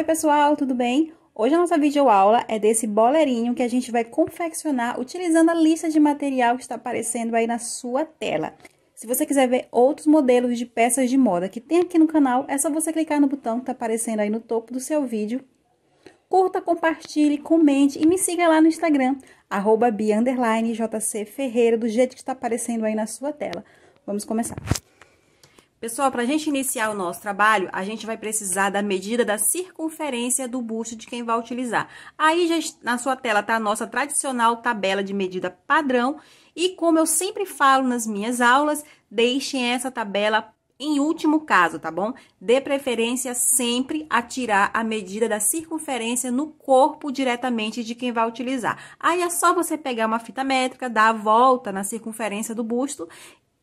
Oi pessoal, tudo bem? Hoje a nossa videoaula é desse bolerinho que a gente vai confeccionar utilizando a lista de material que está aparecendo aí na sua tela. Se você quiser ver outros modelos de peças de moda que tem aqui no canal, é só você clicar no botão que está aparecendo aí no topo do seu vídeo. Curta, compartilhe, comente e me siga lá no Instagram, arroba Ferreira, do jeito que está aparecendo aí na sua tela. Vamos começar. Pessoal, para a gente iniciar o nosso trabalho, a gente vai precisar da medida da circunferência do busto de quem vai utilizar. Aí já na sua tela está a nossa tradicional tabela de medida padrão e como eu sempre falo nas minhas aulas, deixem essa tabela em último caso, tá bom? Dê preferência sempre a tirar a medida da circunferência no corpo diretamente de quem vai utilizar. Aí é só você pegar uma fita métrica, dar a volta na circunferência do busto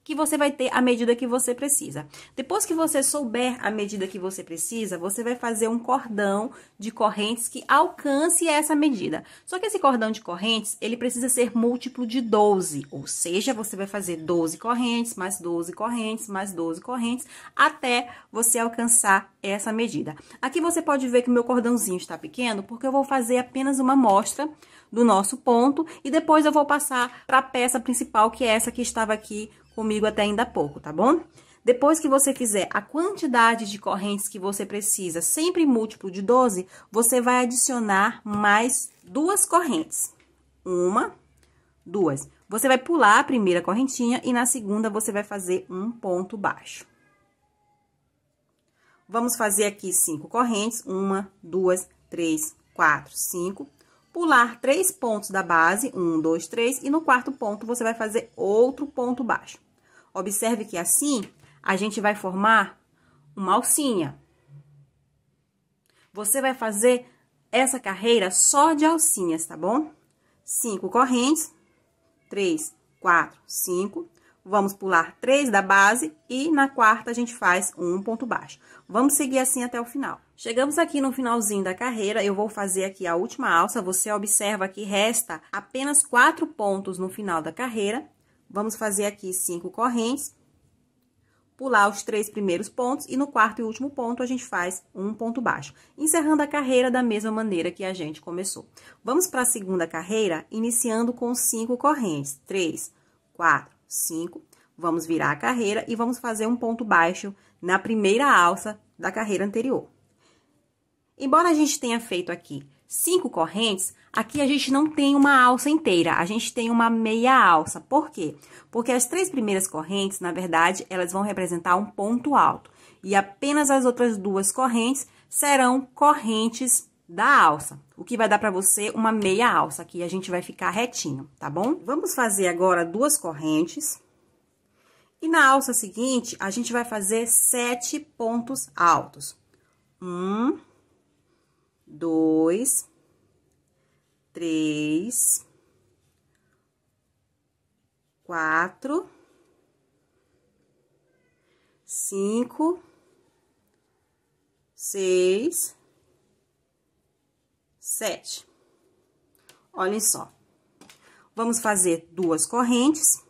que você vai ter a medida que você precisa. Depois que você souber a medida que você precisa, você vai fazer um cordão de correntes que alcance essa medida. Só que esse cordão de correntes, ele precisa ser múltiplo de 12, ou seja, você vai fazer 12 correntes, mais 12 correntes, mais 12 correntes, até você alcançar essa medida. Aqui você pode ver que o meu cordãozinho está pequeno, porque eu vou fazer apenas uma amostra do nosso ponto e depois eu vou passar para a peça principal, que é essa que estava aqui comigo até ainda há pouco, tá bom? Depois que você fizer a quantidade de correntes que você precisa, sempre múltiplo de 12, você vai adicionar mais duas correntes. Uma, duas. Você vai pular a primeira correntinha e na segunda você vai fazer um ponto baixo. Vamos fazer aqui cinco correntes. Uma, duas, três, quatro, cinco. Pular três pontos da base. Um, dois, três. E no quarto ponto você vai fazer outro ponto baixo. Observe que assim a gente vai formar uma alcinha. Você vai fazer essa carreira só de alcinhas, tá bom? Cinco correntes, três, quatro, cinco. Vamos pular três da base e na quarta a gente faz um ponto baixo. Vamos seguir assim até o final. Chegamos aqui no finalzinho da carreira, eu vou fazer aqui a última alça. Você observa que resta apenas quatro pontos no final da carreira Vamos fazer aqui cinco correntes, pular os três primeiros pontos e no quarto e último ponto a gente faz um ponto baixo, encerrando a carreira da mesma maneira que a gente começou. Vamos para a segunda carreira, iniciando com cinco correntes, três, quatro, cinco. Vamos virar a carreira e vamos fazer um ponto baixo na primeira alça da carreira anterior. Embora a gente tenha feito aqui cinco correntes, aqui a gente não tem uma alça inteira, a gente tem uma meia alça. Por quê? Porque as três primeiras correntes, na verdade, elas vão representar um ponto alto. E apenas as outras duas correntes serão correntes da alça, o que vai dar para você uma meia alça, que a gente vai ficar retinho, tá bom? Vamos fazer agora duas correntes. E na alça seguinte, a gente vai fazer sete pontos altos. Um, dois, três, quatro, cinco, seis, sete. Olhem só. Vamos fazer duas correntes,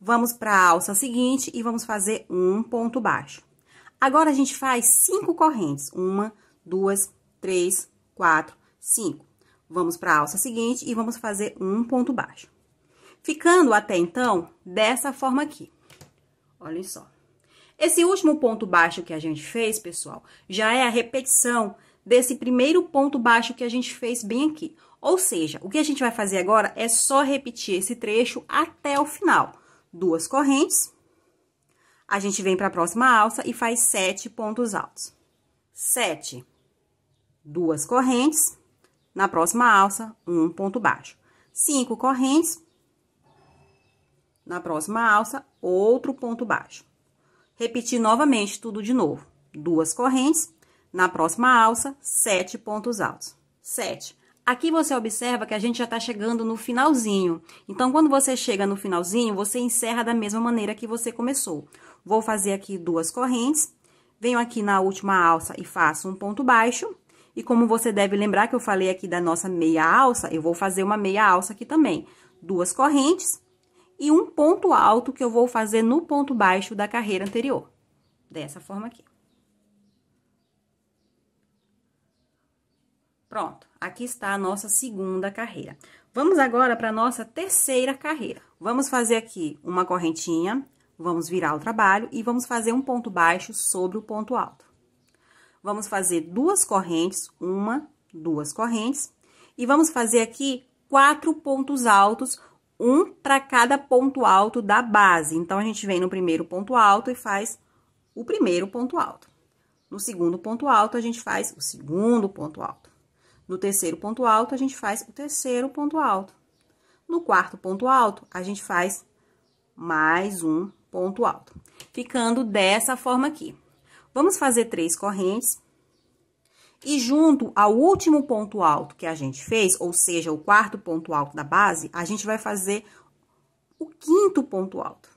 vamos para a alça seguinte e vamos fazer um ponto baixo. Agora, a gente faz cinco correntes. Uma, duas, 3, 4, 5. Vamos para a alça seguinte e vamos fazer um ponto baixo. Ficando até então dessa forma aqui. Olhem só. Esse último ponto baixo que a gente fez, pessoal, já é a repetição desse primeiro ponto baixo que a gente fez bem aqui. Ou seja, o que a gente vai fazer agora é só repetir esse trecho até o final. Duas correntes, a gente vem para a próxima alça e faz sete pontos altos. Sete duas correntes, na próxima alça, um ponto baixo. Cinco correntes, na próxima alça, outro ponto baixo. Repetir novamente tudo de novo. Duas correntes, na próxima alça, sete pontos altos. Sete. Aqui você observa que a gente já está chegando no finalzinho. Então, quando você chega no finalzinho, você encerra da mesma maneira que você começou. Vou fazer aqui duas correntes, venho aqui na última alça e faço um ponto baixo. E como você deve lembrar que eu falei aqui da nossa meia alça, eu vou fazer uma meia alça aqui também. Duas correntes e um ponto alto que eu vou fazer no ponto baixo da carreira anterior. Dessa forma aqui. Pronto, aqui está a nossa segunda carreira. Vamos agora para a nossa terceira carreira. Vamos fazer aqui uma correntinha, vamos virar o trabalho e vamos fazer um ponto baixo sobre o ponto alto. Vamos fazer duas correntes, uma, duas correntes, e vamos fazer aqui quatro pontos altos, um para cada ponto alto da base. Então, a gente vem no primeiro ponto alto e faz o primeiro ponto alto. No segundo ponto alto, a gente faz o segundo ponto alto. No terceiro ponto alto, a gente faz o terceiro ponto alto. No quarto ponto alto, a gente faz mais um ponto alto. Ficando dessa forma aqui. Vamos fazer três correntes. E junto ao último ponto alto que a gente fez, ou seja, o quarto ponto alto da base, a gente vai fazer o quinto ponto alto.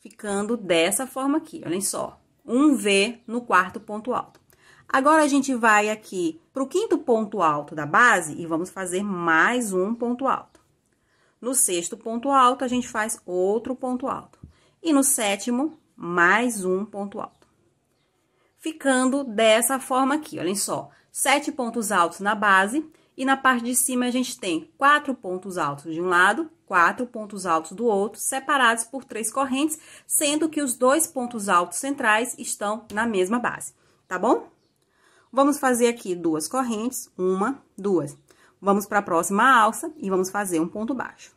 Ficando dessa forma aqui, olhem só. Um V no quarto ponto alto. Agora, a gente vai aqui para o quinto ponto alto da base e vamos fazer mais um ponto alto. No sexto ponto alto, a gente faz outro ponto alto. E no sétimo, mais um ponto alto ficando dessa forma aqui, olhem só. Sete pontos altos na base e na parte de cima a gente tem quatro pontos altos de um lado, quatro pontos altos do outro, separados por três correntes, sendo que os dois pontos altos centrais estão na mesma base, tá bom? Vamos fazer aqui duas correntes, uma, duas. Vamos para a próxima alça e vamos fazer um ponto baixo.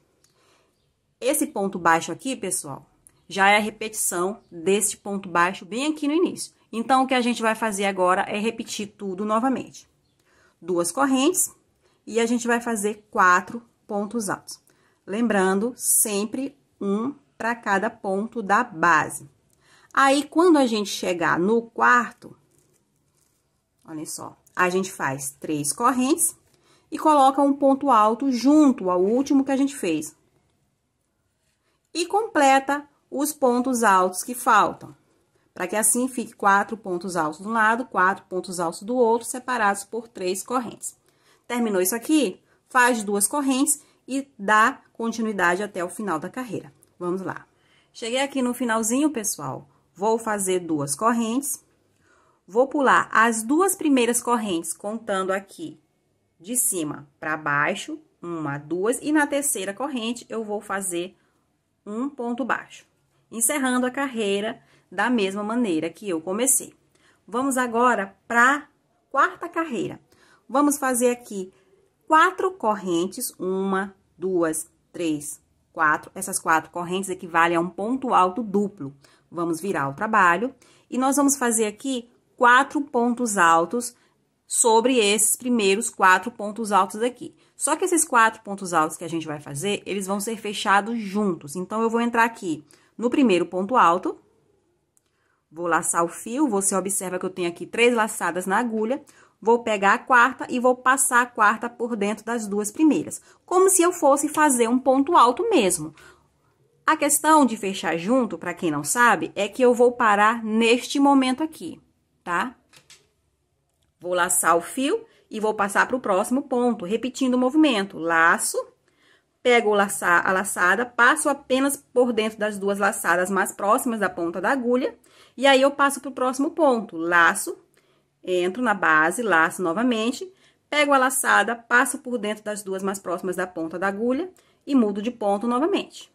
Esse ponto baixo aqui, pessoal, já é a repetição deste ponto baixo bem aqui no início. Então, o que a gente vai fazer agora é repetir tudo novamente. Duas correntes e a gente vai fazer quatro pontos altos. Lembrando, sempre um para cada ponto da base. Aí, quando a gente chegar no quarto, olha só, a gente faz três correntes e coloca um ponto alto junto ao último que a gente fez. E completa os pontos altos que faltam para que assim fique quatro pontos altos de um lado, quatro pontos altos do outro, separados por três correntes. Terminou isso aqui? Faz duas correntes e dá continuidade até o final da carreira. Vamos lá. Cheguei aqui no finalzinho, pessoal. Vou fazer duas correntes. Vou pular as duas primeiras correntes, contando aqui de cima para baixo, uma, duas, e na terceira corrente eu vou fazer um ponto baixo. Encerrando a carreira, da mesma maneira que eu comecei. Vamos agora para quarta carreira. Vamos fazer aqui quatro correntes, uma, duas, três, quatro. Essas quatro correntes equivalem a um ponto alto duplo. Vamos virar o trabalho e nós vamos fazer aqui quatro pontos altos sobre esses primeiros quatro pontos altos aqui. Só que esses quatro pontos altos que a gente vai fazer, eles vão ser fechados juntos. Então, eu vou entrar aqui no primeiro ponto alto, Vou laçar o fio, você observa que eu tenho aqui três laçadas na agulha. Vou pegar a quarta e vou passar a quarta por dentro das duas primeiras. Como se eu fosse fazer um ponto alto mesmo. A questão de fechar junto, para quem não sabe, é que eu vou parar neste momento aqui, tá? Vou laçar o fio e vou passar para o próximo ponto, repetindo o movimento. Laço, pego a laçada, passo apenas por dentro das duas laçadas mais próximas da ponta da agulha e aí, eu passo pro próximo ponto, laço, entro na base, laço novamente, pego a laçada, passo por dentro das duas mais próximas da ponta da agulha e mudo de ponto novamente.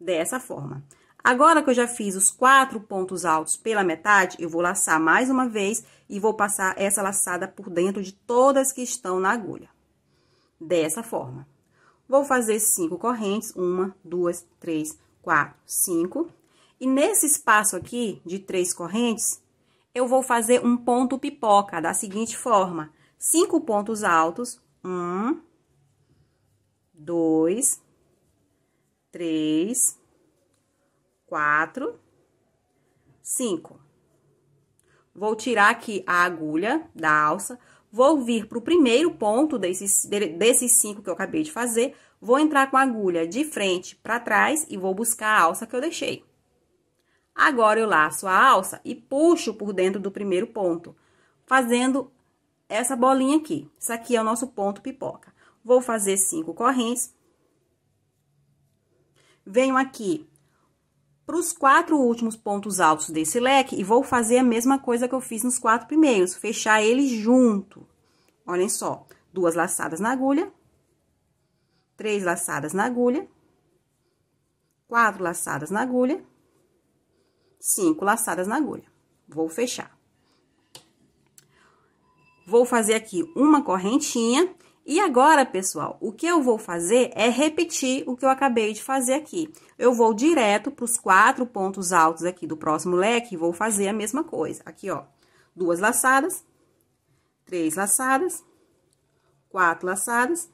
Dessa forma. Agora que eu já fiz os quatro pontos altos pela metade, eu vou laçar mais uma vez e vou passar essa laçada por dentro de todas que estão na agulha. Dessa forma. Vou fazer cinco correntes, uma, duas, três, quatro, cinco. E nesse espaço aqui, de três correntes, eu vou fazer um ponto pipoca da seguinte forma. Cinco pontos altos. Um, dois, três, quatro, cinco. Vou tirar aqui a agulha da alça, vou vir para o primeiro ponto desses, desses cinco que eu acabei de fazer, vou entrar com a agulha de frente para trás e vou buscar a alça que eu deixei. Agora eu laço a alça e puxo por dentro do primeiro ponto, fazendo essa bolinha aqui. Isso aqui é o nosso ponto pipoca. Vou fazer cinco correntes. Venho aqui para os quatro últimos pontos altos desse leque e vou fazer a mesma coisa que eu fiz nos quatro primeiros, fechar eles junto. Olhem só, duas laçadas na agulha, três laçadas na agulha, quatro laçadas na agulha, cinco laçadas na agulha. Vou fechar. Vou fazer aqui uma correntinha. E agora, pessoal, o que eu vou fazer é repetir o que eu acabei de fazer aqui. Eu vou direto para os quatro pontos altos aqui do próximo leque e vou fazer a mesma coisa. Aqui, ó, duas laçadas, três laçadas, quatro laçadas,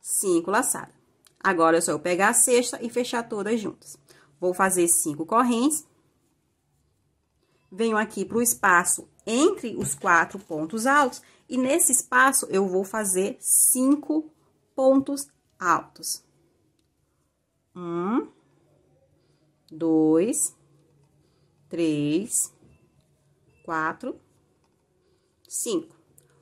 cinco laçadas. Agora, é só eu pegar a sexta e fechar todas juntas. Vou fazer cinco correntes. Venho aqui para o espaço entre os quatro pontos altos, e nesse espaço eu vou fazer cinco pontos altos. Um, dois, três, quatro, cinco.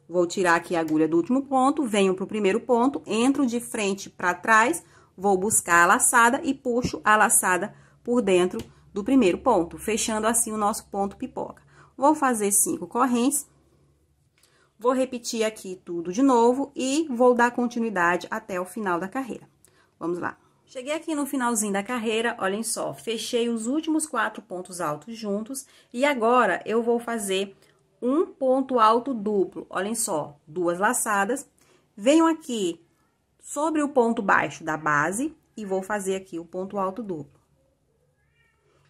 Vou tirar aqui a agulha do último ponto, venho pro primeiro ponto, entro de frente para trás, vou buscar a laçada e puxo a laçada por dentro do primeiro ponto, fechando assim o nosso ponto pipoca. Vou fazer cinco correntes, vou repetir aqui tudo de novo e vou dar continuidade até o final da carreira. Vamos lá. Cheguei aqui no finalzinho da carreira, olhem só, fechei os últimos quatro pontos altos juntos e agora eu vou fazer um ponto alto duplo, olhem só, duas laçadas. Venho aqui sobre o ponto baixo da base e vou fazer aqui o ponto alto duplo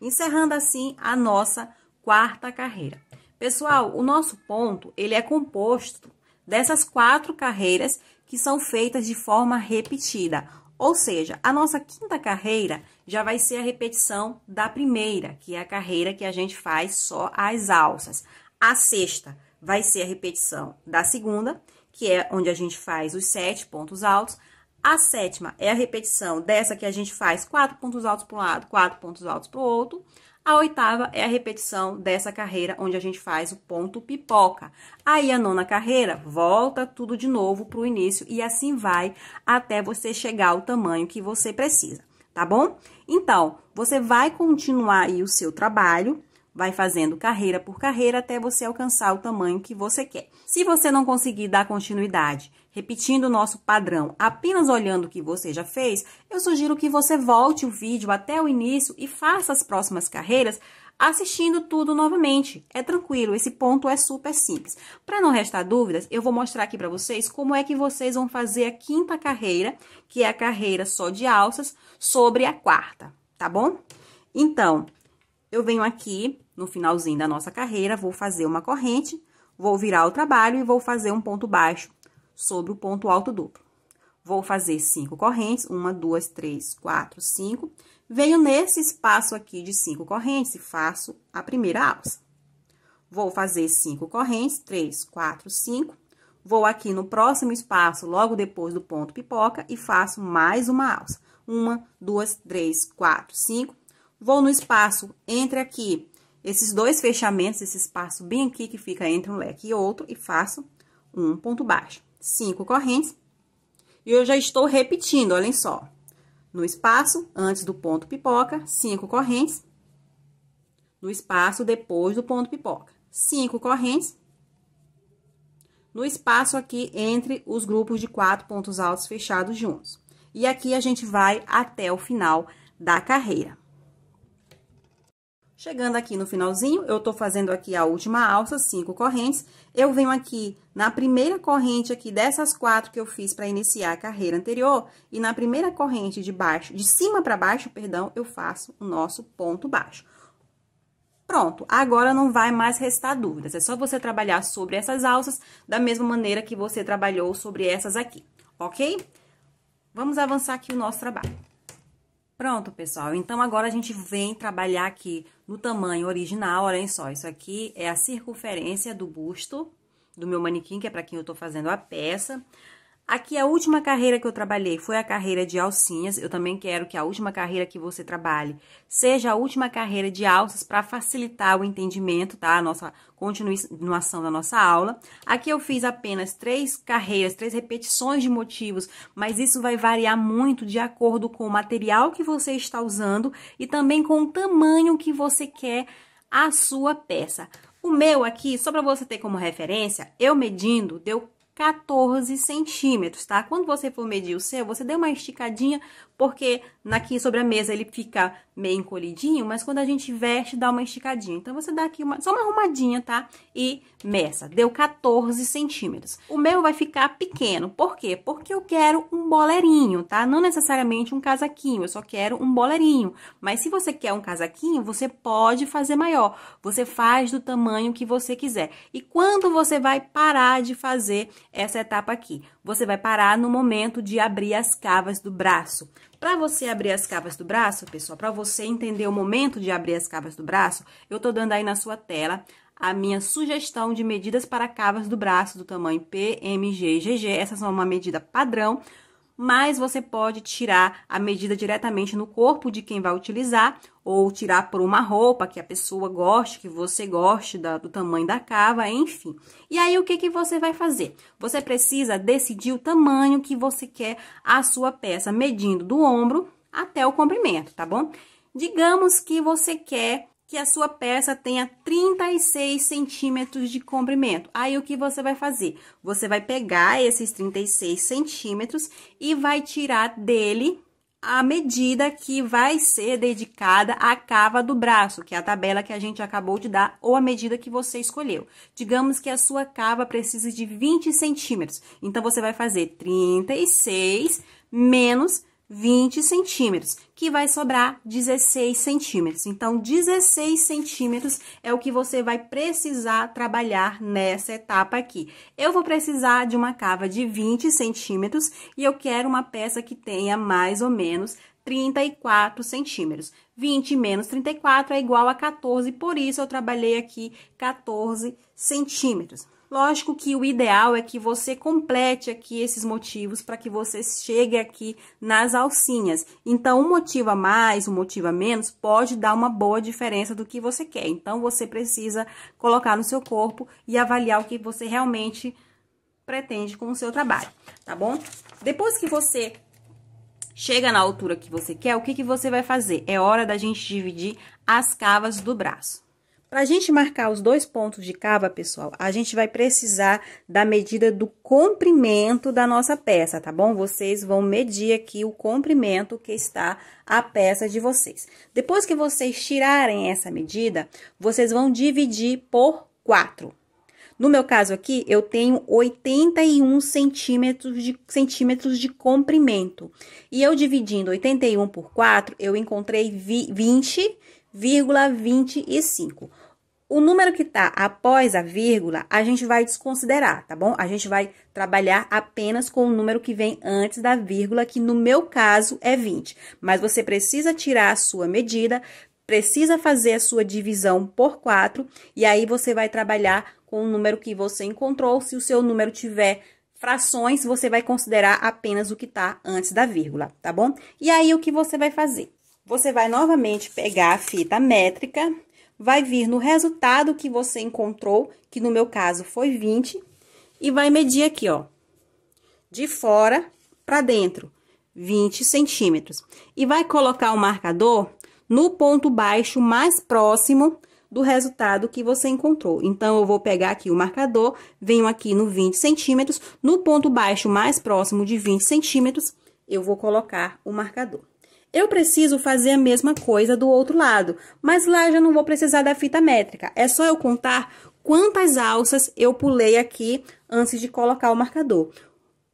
encerrando assim a nossa quarta carreira. Pessoal, o nosso ponto, ele é composto dessas quatro carreiras que são feitas de forma repetida, ou seja, a nossa quinta carreira já vai ser a repetição da primeira, que é a carreira que a gente faz só as alças. A sexta vai ser a repetição da segunda, que é onde a gente faz os sete pontos altos. A sétima é a repetição dessa que a gente faz quatro pontos altos para um lado, quatro pontos altos para o outro. A oitava é a repetição dessa carreira onde a gente faz o ponto pipoca. Aí a nona carreira volta tudo de novo para o início e assim vai até você chegar ao tamanho que você precisa, tá bom? Então, você vai continuar aí o seu trabalho, vai fazendo carreira por carreira até você alcançar o tamanho que você quer. Se você não conseguir dar continuidade Repetindo o nosso padrão, apenas olhando o que você já fez, eu sugiro que você volte o vídeo até o início e faça as próximas carreiras assistindo tudo novamente. É tranquilo, esse ponto é super simples. Para não restar dúvidas, eu vou mostrar aqui para vocês como é que vocês vão fazer a quinta carreira, que é a carreira só de alças, sobre a quarta, tá bom? Então, eu venho aqui no finalzinho da nossa carreira, vou fazer uma corrente, vou virar o trabalho e vou fazer um ponto baixo sobre o ponto alto duplo. Vou fazer cinco correntes, uma, duas, três, quatro, cinco. Venho nesse espaço aqui de cinco correntes e faço a primeira alça. Vou fazer cinco correntes, três, quatro, cinco. Vou aqui no próximo espaço, logo depois do ponto pipoca, e faço mais uma alça. Uma, duas, três, quatro, cinco. Vou no espaço entre aqui, esses dois fechamentos, esse espaço bem aqui que fica entre um leque e outro, e faço um ponto baixo cinco correntes. E eu já estou repetindo, olhem só. No espaço, antes do ponto pipoca, cinco correntes. No espaço, depois do ponto pipoca, cinco correntes. No espaço aqui, entre os grupos de quatro pontos altos fechados juntos. E aqui a gente vai até o final da carreira. Chegando aqui no finalzinho, eu tô fazendo aqui a última alça, cinco correntes. Eu venho aqui na primeira corrente aqui dessas quatro que eu fiz para iniciar a carreira anterior, e na primeira corrente de baixo, de cima para baixo, perdão, eu faço o nosso ponto baixo. Pronto, agora não vai mais restar dúvidas, é só você trabalhar sobre essas alças da mesma maneira que você trabalhou sobre essas aqui, ok? Vamos avançar aqui o nosso trabalho. Pronto, pessoal. Então, agora a gente vem trabalhar aqui no tamanho original. Olhem só, isso aqui é a circunferência do busto do meu manequim, que é para quem eu tô fazendo a peça. Aqui a última carreira que eu trabalhei foi a carreira de alcinhas. Eu também quero que a última carreira que você trabalhe seja a última carreira de alças para facilitar o entendimento, tá? A nossa continuação da nossa aula. Aqui eu fiz apenas três carreiras, três repetições de motivos, mas isso vai variar muito de acordo com o material que você está usando e também com o tamanho que você quer a sua peça. O meu aqui, só para você ter como referência, eu medindo, deu 14 centímetros, tá? Quando você for medir o seu, você deu uma esticadinha porque aqui sobre a mesa ele fica meio encolhidinho, mas quando a gente veste, dá uma esticadinha. Então, você dá aqui uma, só uma arrumadinha, tá? E meça. Deu 14 centímetros. O meu vai ficar pequeno. Por quê? Porque eu quero um bolerinho, tá? Não necessariamente um casaquinho, eu só quero um bolerinho. Mas se você quer um casaquinho, você pode fazer maior. Você faz do tamanho que você quiser. E quando você vai parar de fazer essa etapa aqui? você vai parar no momento de abrir as cavas do braço. Para você abrir as cavas do braço, pessoal, para você entender o momento de abrir as cavas do braço, eu tô dando aí na sua tela a minha sugestão de medidas para cavas do braço do tamanho PMG e GG. Essas são é uma medida padrão mas você pode tirar a medida diretamente no corpo de quem vai utilizar, ou tirar por uma roupa que a pessoa goste, que você goste da, do tamanho da cava, enfim. E aí, o que, que você vai fazer? Você precisa decidir o tamanho que você quer a sua peça, medindo do ombro até o comprimento, tá bom? Digamos que você quer que a sua peça tenha 36 centímetros de comprimento. Aí, o que você vai fazer? Você vai pegar esses 36 centímetros e vai tirar dele a medida que vai ser dedicada à cava do braço, que é a tabela que a gente acabou de dar, ou a medida que você escolheu. Digamos que a sua cava precise de 20 centímetros. Então, você vai fazer 36 menos 20 centímetros que vai sobrar 16 centímetros. Então, 16 centímetros é o que você vai precisar trabalhar nessa etapa aqui. Eu vou precisar de uma cava de 20 centímetros e eu quero uma peça que tenha mais ou menos 34 centímetros. 20 menos 34 é igual a 14, por isso eu trabalhei aqui 14 centímetros. Lógico que o ideal é que você complete aqui esses motivos para que você chegue aqui nas alcinhas. Então, um motivo a mais, um motivo a menos, pode dar uma boa diferença do que você quer. Então, você precisa colocar no seu corpo e avaliar o que você realmente pretende com o seu trabalho, tá bom? Depois que você chega na altura que você quer, o que, que você vai fazer? É hora da gente dividir as cavas do braço. Para a gente marcar os dois pontos de cava, pessoal, a gente vai precisar da medida do comprimento da nossa peça, tá bom? Vocês vão medir aqui o comprimento que está a peça de vocês. Depois que vocês tirarem essa medida, vocês vão dividir por 4. No meu caso aqui, eu tenho 81 centímetros de, centímetros de comprimento. E eu dividindo 81 por 4, eu encontrei 20 0,25. O número que está após a vírgula, a gente vai desconsiderar, tá bom? A gente vai trabalhar apenas com o número que vem antes da vírgula, que no meu caso é 20. Mas você precisa tirar a sua medida, precisa fazer a sua divisão por 4, e aí você vai trabalhar com o número que você encontrou. Se o seu número tiver frações, você vai considerar apenas o que está antes da vírgula, tá bom? E aí, o que você vai fazer? Você vai novamente pegar a fita métrica, vai vir no resultado que você encontrou, que no meu caso foi 20, e vai medir aqui, ó, de fora para dentro, 20 centímetros. E vai colocar o marcador no ponto baixo mais próximo do resultado que você encontrou. Então, eu vou pegar aqui o marcador, venho aqui no 20 centímetros, no ponto baixo mais próximo de 20 centímetros, eu vou colocar o marcador. Eu preciso fazer a mesma coisa do outro lado, mas lá já não vou precisar da fita métrica. É só eu contar quantas alças eu pulei aqui antes de colocar o marcador.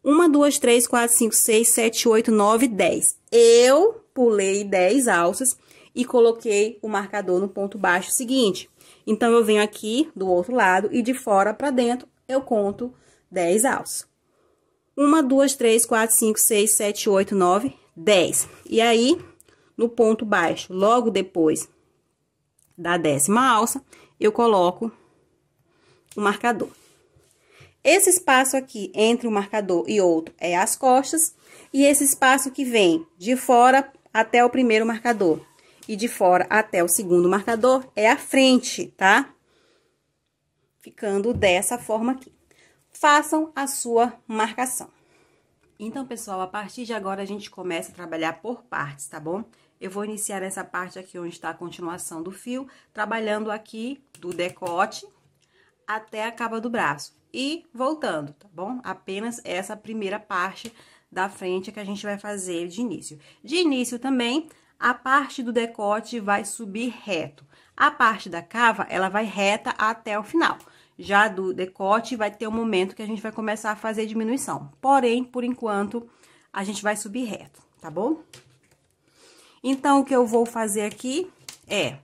1, 2, 3, 4, 5, 6, 7, 8, 9, 10. Eu pulei 10 alças e coloquei o marcador no ponto baixo seguinte. Então, eu venho aqui do outro lado e de fora para dentro eu conto 10 alças. 1, 2, 3, 4, 5, 6, 7, 8, 9, 10. E aí, no ponto baixo, logo depois da décima alça, eu coloco o marcador. Esse espaço aqui entre um marcador e outro é as costas, e esse espaço que vem de fora até o primeiro marcador e de fora até o segundo marcador é a frente, tá? Ficando dessa forma aqui. Façam a sua marcação. Então, pessoal, a partir de agora a gente começa a trabalhar por partes, tá bom? Eu vou iniciar nessa parte aqui onde está a continuação do fio, trabalhando aqui do decote até a caba do braço. E voltando, tá bom? Apenas essa primeira parte da frente que a gente vai fazer de início. De início também, a parte do decote vai subir reto. A parte da cava, ela vai reta até o final já do decote, vai ter um momento que a gente vai começar a fazer diminuição. Porém, por enquanto, a gente vai subir reto, tá bom? Então, o que eu vou fazer aqui é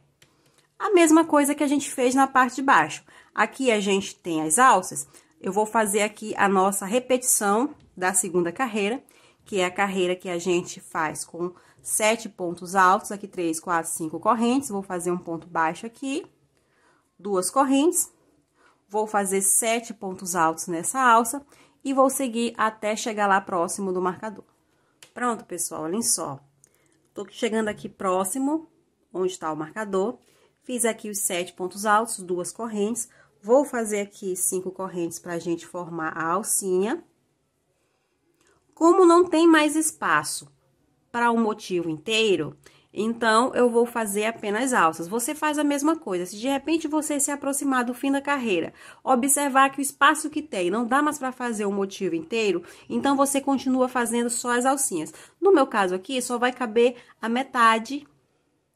a mesma coisa que a gente fez na parte de baixo. Aqui a gente tem as alças, eu vou fazer aqui a nossa repetição da segunda carreira, que é a carreira que a gente faz com sete pontos altos, aqui três, quatro, cinco correntes, vou fazer um ponto baixo aqui, duas correntes, vou fazer sete pontos altos nessa alça e vou seguir até chegar lá próximo do marcador. Pronto, pessoal, olhem só. Tô chegando aqui próximo, onde está o marcador. Fiz aqui os sete pontos altos, duas correntes. Vou fazer aqui cinco correntes pra gente formar a alcinha. Como não tem mais espaço para o um motivo inteiro, então, eu vou fazer apenas alças. Você faz a mesma coisa. Se de repente você se aproximar do fim da carreira, observar que o espaço que tem não dá mais para fazer o motivo inteiro, então você continua fazendo só as alcinhas. No meu caso aqui, só vai caber a metade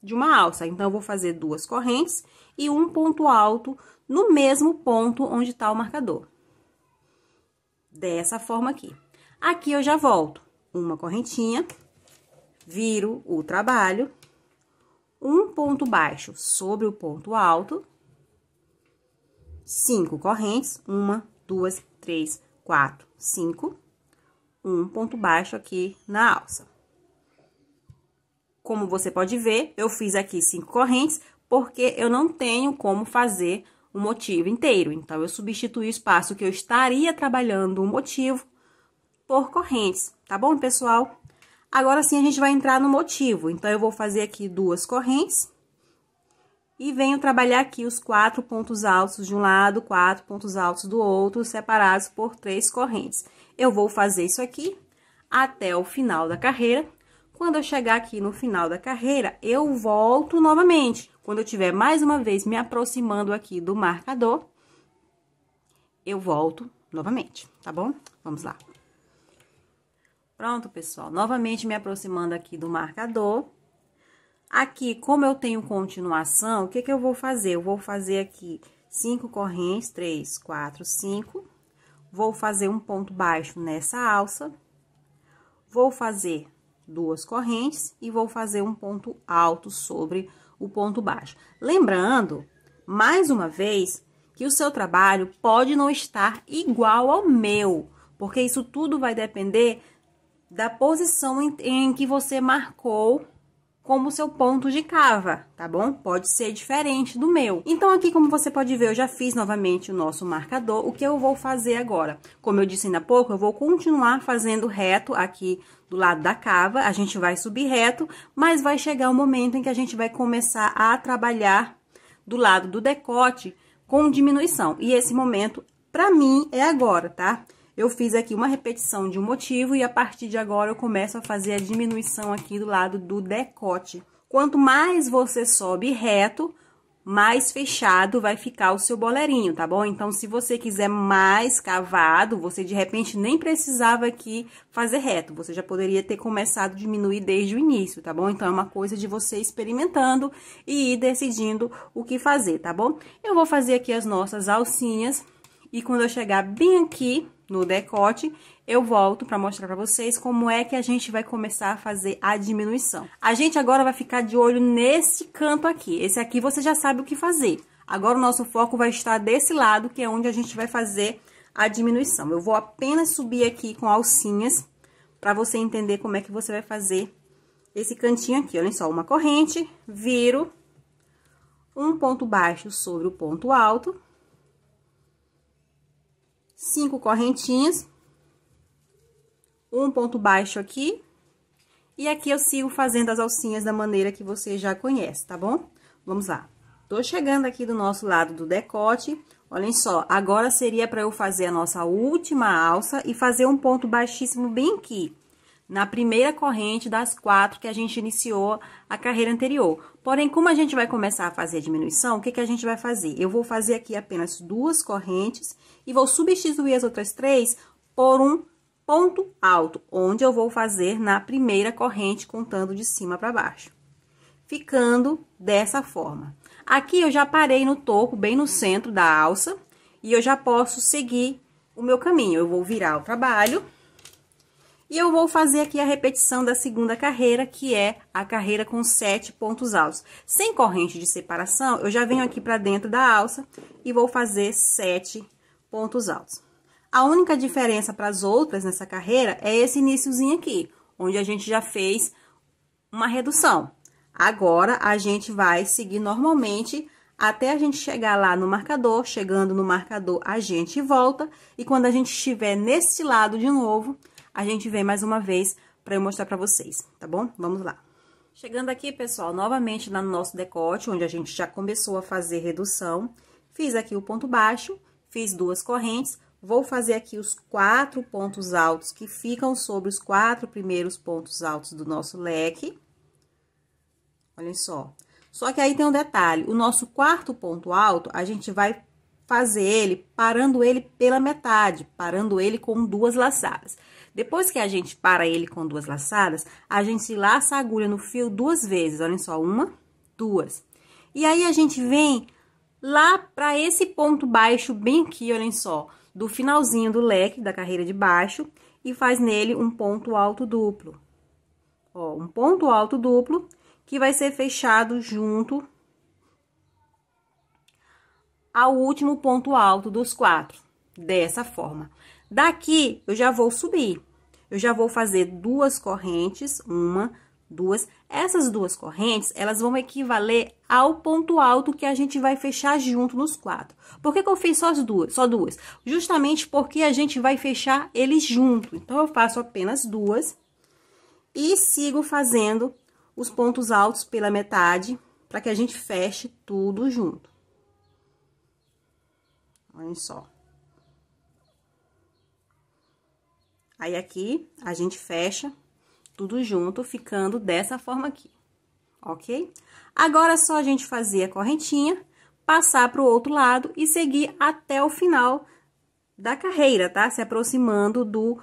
de uma alça. Então, eu vou fazer duas correntes e um ponto alto no mesmo ponto onde está o marcador. Dessa forma aqui. Aqui eu já volto. Uma correntinha viro o trabalho, um ponto baixo sobre o ponto alto, cinco correntes, uma, duas, três, quatro, cinco, um ponto baixo aqui na alça. Como você pode ver, eu fiz aqui cinco correntes, porque eu não tenho como fazer o motivo inteiro. Então, eu substituí o espaço que eu estaria trabalhando o motivo por correntes, tá bom, pessoal? Agora sim, a gente vai entrar no motivo. Então, eu vou fazer aqui duas correntes. E venho trabalhar aqui os quatro pontos altos de um lado, quatro pontos altos do outro, separados por três correntes. Eu vou fazer isso aqui até o final da carreira. Quando eu chegar aqui no final da carreira, eu volto novamente. Quando eu tiver mais uma vez me aproximando aqui do marcador, eu volto novamente, tá bom? Vamos lá. Pronto, pessoal. Novamente me aproximando aqui do marcador. Aqui, como eu tenho continuação, o que que eu vou fazer? Eu vou fazer aqui cinco correntes, três, quatro, cinco. Vou fazer um ponto baixo nessa alça. Vou fazer duas correntes e vou fazer um ponto alto sobre o ponto baixo. Lembrando, mais uma vez, que o seu trabalho pode não estar igual ao meu, porque isso tudo vai depender da posição em, em que você marcou como seu ponto de cava, tá bom? Pode ser diferente do meu. Então, aqui, como você pode ver, eu já fiz novamente o nosso marcador. O que eu vou fazer agora? Como eu disse ainda há pouco, eu vou continuar fazendo reto aqui do lado da cava. A gente vai subir reto, mas vai chegar o um momento em que a gente vai começar a trabalhar do lado do decote com diminuição. E esse momento, pra mim, é agora, tá? Tá? eu fiz aqui uma repetição de um motivo e a partir de agora eu começo a fazer a diminuição aqui do lado do decote. Quanto mais você sobe reto, mais fechado vai ficar o seu bolerinho, tá bom? Então, se você quiser mais cavado, você de repente nem precisava aqui fazer reto, você já poderia ter começado a diminuir desde o início, tá bom? Então, é uma coisa de você experimentando e ir decidindo o que fazer, tá bom? Eu vou fazer aqui as nossas alcinhas e quando eu chegar bem aqui, no decote, eu volto para mostrar para vocês como é que a gente vai começar a fazer a diminuição. A gente agora vai ficar de olho nesse canto aqui. Esse aqui você já sabe o que fazer. Agora o nosso foco vai estar desse lado, que é onde a gente vai fazer a diminuição. Eu vou apenas subir aqui com alcinhas para você entender como é que você vai fazer esse cantinho aqui. Olha só, uma corrente, viro um ponto baixo sobre o ponto alto cinco correntinhas, um ponto baixo aqui, e aqui eu sigo fazendo as alcinhas da maneira que você já conhece, tá bom? Vamos lá. Tô chegando aqui do nosso lado do decote, olhem só, agora seria para eu fazer a nossa última alça e fazer um ponto baixíssimo bem aqui na primeira corrente das quatro que a gente iniciou a carreira anterior. Porém, como a gente vai começar a fazer a diminuição, o que, que a gente vai fazer? Eu vou fazer aqui apenas duas correntes e vou substituir as outras três por um ponto alto, onde eu vou fazer na primeira corrente, contando de cima para baixo. Ficando dessa forma. Aqui eu já parei no topo, bem no centro da alça, e eu já posso seguir o meu caminho. Eu vou virar o trabalho e eu vou fazer aqui a repetição da segunda carreira, que é a carreira com sete pontos altos. Sem corrente de separação, eu já venho aqui para dentro da alça e vou fazer sete pontos altos. A única diferença para as outras nessa carreira é esse iníciozinho aqui, onde a gente já fez uma redução. Agora, a gente vai seguir normalmente até a gente chegar lá no marcador. Chegando no marcador, a gente volta. E quando a gente estiver nesse lado de novo, a gente vem mais uma vez para eu mostrar para vocês, tá bom? Vamos lá. Chegando aqui, pessoal, novamente no nosso decote, onde a gente já começou a fazer redução, fiz aqui o ponto baixo, fiz duas correntes, vou fazer aqui os quatro pontos altos que ficam sobre os quatro primeiros pontos altos do nosso leque. Olhem só. Só que aí tem um detalhe, o nosso quarto ponto alto, a gente vai fazer ele, parando ele pela metade, parando ele com duas laçadas. Depois que a gente para ele com duas laçadas, a gente laça a agulha no fio duas vezes, olhem só, uma, duas. E aí, a gente vem lá para esse ponto baixo, bem aqui, olhem só, do finalzinho do leque, da carreira de baixo, e faz nele um ponto alto duplo. Ó, um ponto alto duplo que vai ser fechado junto ao último ponto alto dos quatro, dessa forma. Daqui eu já vou subir. Eu já vou fazer duas correntes, uma, duas. Essas duas correntes, elas vão equivaler ao ponto alto que a gente vai fechar junto nos quatro. Por que, que eu fiz só duas? Só duas? Justamente porque a gente vai fechar eles junto. Então, eu faço apenas duas e sigo fazendo os pontos altos pela metade para que a gente feche tudo junto. Olha só. Aí, aqui, a gente fecha tudo junto, ficando dessa forma aqui, ok? Agora, é só a gente fazer a correntinha, passar para o outro lado e seguir até o final da carreira, tá? Se aproximando do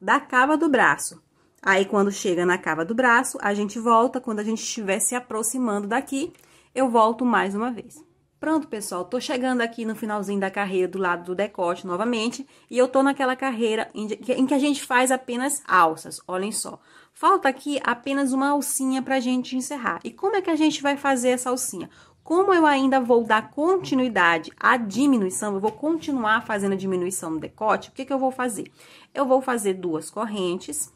da cava do braço. Aí, quando chega na cava do braço, a gente volta, quando a gente estiver se aproximando daqui, eu volto mais uma vez. Pronto, pessoal, tô chegando aqui no finalzinho da carreira do lado do decote novamente, e eu tô naquela carreira em que a gente faz apenas alças, olhem só. Falta aqui apenas uma alcinha pra gente encerrar. E como é que a gente vai fazer essa alcinha? Como eu ainda vou dar continuidade à diminuição, eu vou continuar fazendo a diminuição do decote, o que, que eu vou fazer? Eu vou fazer duas correntes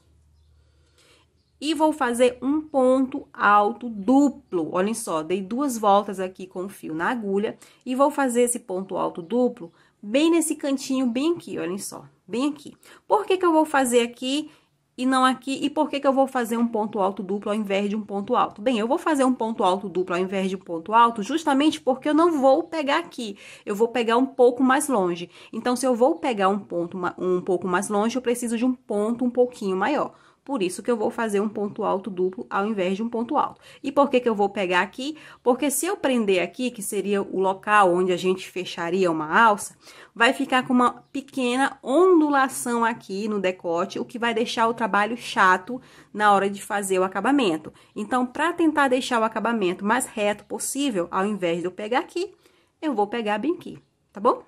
e vou fazer um ponto alto duplo. Olhem só, dei duas voltas aqui com o fio na agulha e vou fazer esse ponto alto duplo bem nesse cantinho, bem aqui, olhem só, bem aqui. Por que que eu vou fazer aqui e não aqui? E por que que eu vou fazer um ponto alto duplo ao invés de um ponto alto? Bem, eu vou fazer um ponto alto duplo ao invés de um ponto alto justamente porque eu não vou pegar aqui, eu vou pegar um pouco mais longe. Então, se eu vou pegar um ponto um pouco mais longe, eu preciso de um ponto um pouquinho maior. Por isso que eu vou fazer um ponto alto duplo ao invés de um ponto alto. E por que que eu vou pegar aqui? Porque se eu prender aqui, que seria o local onde a gente fecharia uma alça, vai ficar com uma pequena ondulação aqui no decote, o que vai deixar o trabalho chato na hora de fazer o acabamento. Então, para tentar deixar o acabamento mais reto possível, ao invés de eu pegar aqui, eu vou pegar bem aqui, tá bom?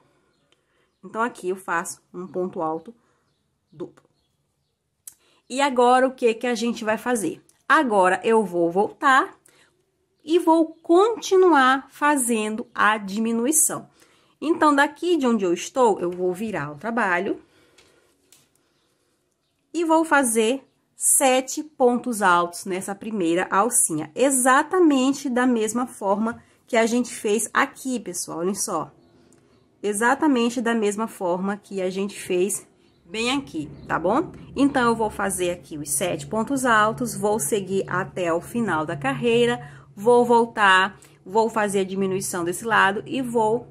Então, aqui eu faço um ponto alto duplo. E agora o que que a gente vai fazer? Agora eu vou voltar e vou continuar fazendo a diminuição. Então, daqui de onde eu estou, eu vou virar o trabalho e vou fazer sete pontos altos nessa primeira alcinha, exatamente da mesma forma que a gente fez aqui, pessoal, olhem só. Exatamente da mesma forma que a gente fez bem aqui, tá bom? Então, eu vou fazer aqui os sete pontos altos, vou seguir até o final da carreira, vou voltar, vou fazer a diminuição desse lado e vou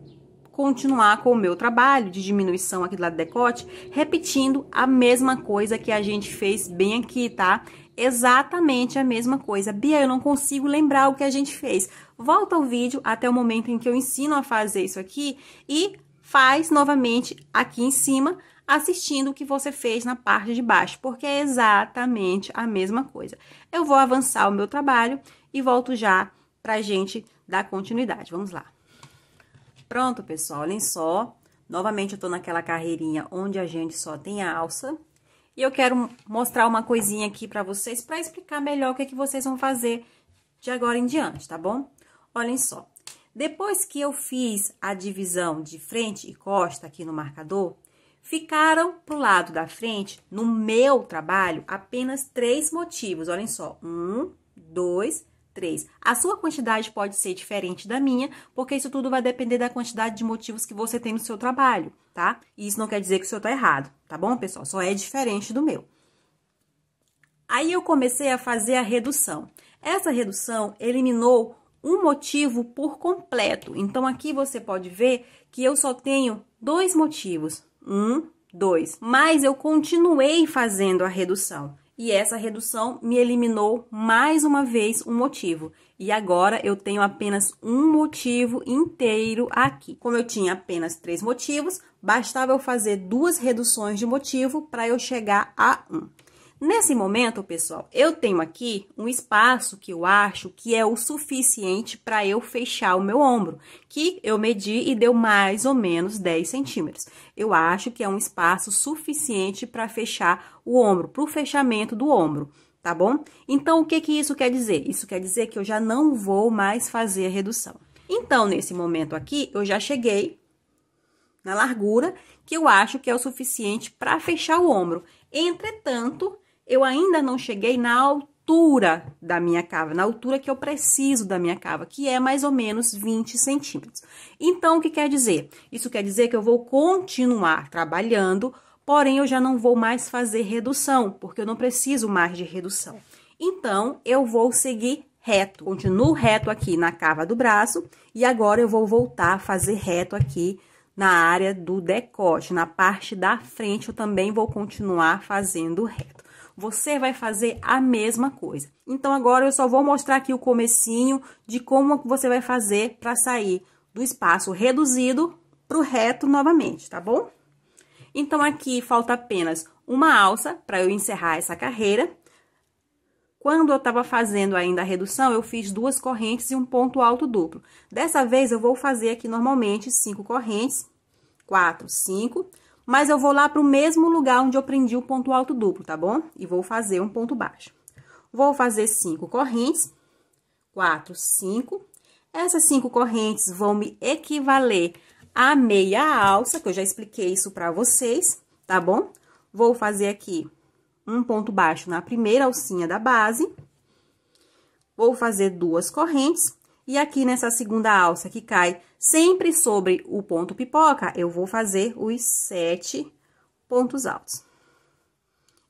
continuar com o meu trabalho de diminuição aqui do lado do decote, repetindo a mesma coisa que a gente fez bem aqui, tá? Exatamente a mesma coisa. Bia, eu não consigo lembrar o que a gente fez. Volta o vídeo até o momento em que eu ensino a fazer isso aqui e faz novamente aqui em cima assistindo o que você fez na parte de baixo, porque é exatamente a mesma coisa. Eu vou avançar o meu trabalho e volto já para a gente dar continuidade. Vamos lá. Pronto, pessoal, olhem só. Novamente eu estou naquela carreirinha onde a gente só tem a alça. E eu quero mostrar uma coisinha aqui para vocês para explicar melhor o que, é que vocês vão fazer de agora em diante, tá bom? Olhem só. Depois que eu fiz a divisão de frente e costa aqui no marcador, Ficaram pro lado da frente, no meu trabalho, apenas três motivos. Olhem só: um, dois, três. A sua quantidade pode ser diferente da minha, porque isso tudo vai depender da quantidade de motivos que você tem no seu trabalho, tá? E isso não quer dizer que o seu tá errado, tá bom, pessoal? Só é diferente do meu. Aí eu comecei a fazer a redução. Essa redução eliminou um motivo por completo. Então aqui você pode ver que eu só tenho dois motivos, um, dois. Mas eu continuei fazendo a redução. E essa redução me eliminou mais uma vez um motivo. E agora eu tenho apenas um motivo inteiro aqui. Como eu tinha apenas três motivos, bastava eu fazer duas reduções de motivo para eu chegar a um. Nesse momento, pessoal, eu tenho aqui um espaço que eu acho que é o suficiente para eu fechar o meu ombro, que eu medi e deu mais ou menos 10 centímetros. Eu acho que é um espaço suficiente para fechar o ombro, para o fechamento do ombro, tá bom? Então, o que, que isso quer dizer? Isso quer dizer que eu já não vou mais fazer a redução. Então, nesse momento aqui, eu já cheguei na largura, que eu acho que é o suficiente para fechar o ombro. Entretanto, eu ainda não cheguei na altura da minha cava, na altura que eu preciso da minha cava, que é mais ou menos 20 centímetros. Então, o que quer dizer? Isso quer dizer que eu vou continuar trabalhando, porém eu já não vou mais fazer redução, porque eu não preciso mais de redução. Então, eu vou seguir reto. Continuo reto aqui na cava do braço e agora eu vou voltar a fazer reto aqui na área do decote, na parte da frente eu também vou continuar fazendo reto você vai fazer a mesma coisa. Então agora eu só vou mostrar aqui o comecinho de como você vai fazer para sair do espaço reduzido para o reto novamente, tá bom? Então aqui falta apenas uma alça para eu encerrar essa carreira. Quando eu estava fazendo ainda a redução, eu fiz duas correntes e um ponto alto duplo. Dessa vez, eu vou fazer aqui normalmente cinco correntes, quatro, cinco, mas eu vou lá para o mesmo lugar onde eu prendi o ponto alto duplo, tá bom? E vou fazer um ponto baixo. Vou fazer cinco correntes, quatro, cinco. Essas cinco correntes vão me equivaler a meia alça, que eu já expliquei isso para vocês, tá bom? Vou fazer aqui um ponto baixo na primeira alcinha da base. Vou fazer duas correntes. E aqui nessa segunda alça que cai Sempre sobre o ponto pipoca, eu vou fazer os sete pontos altos.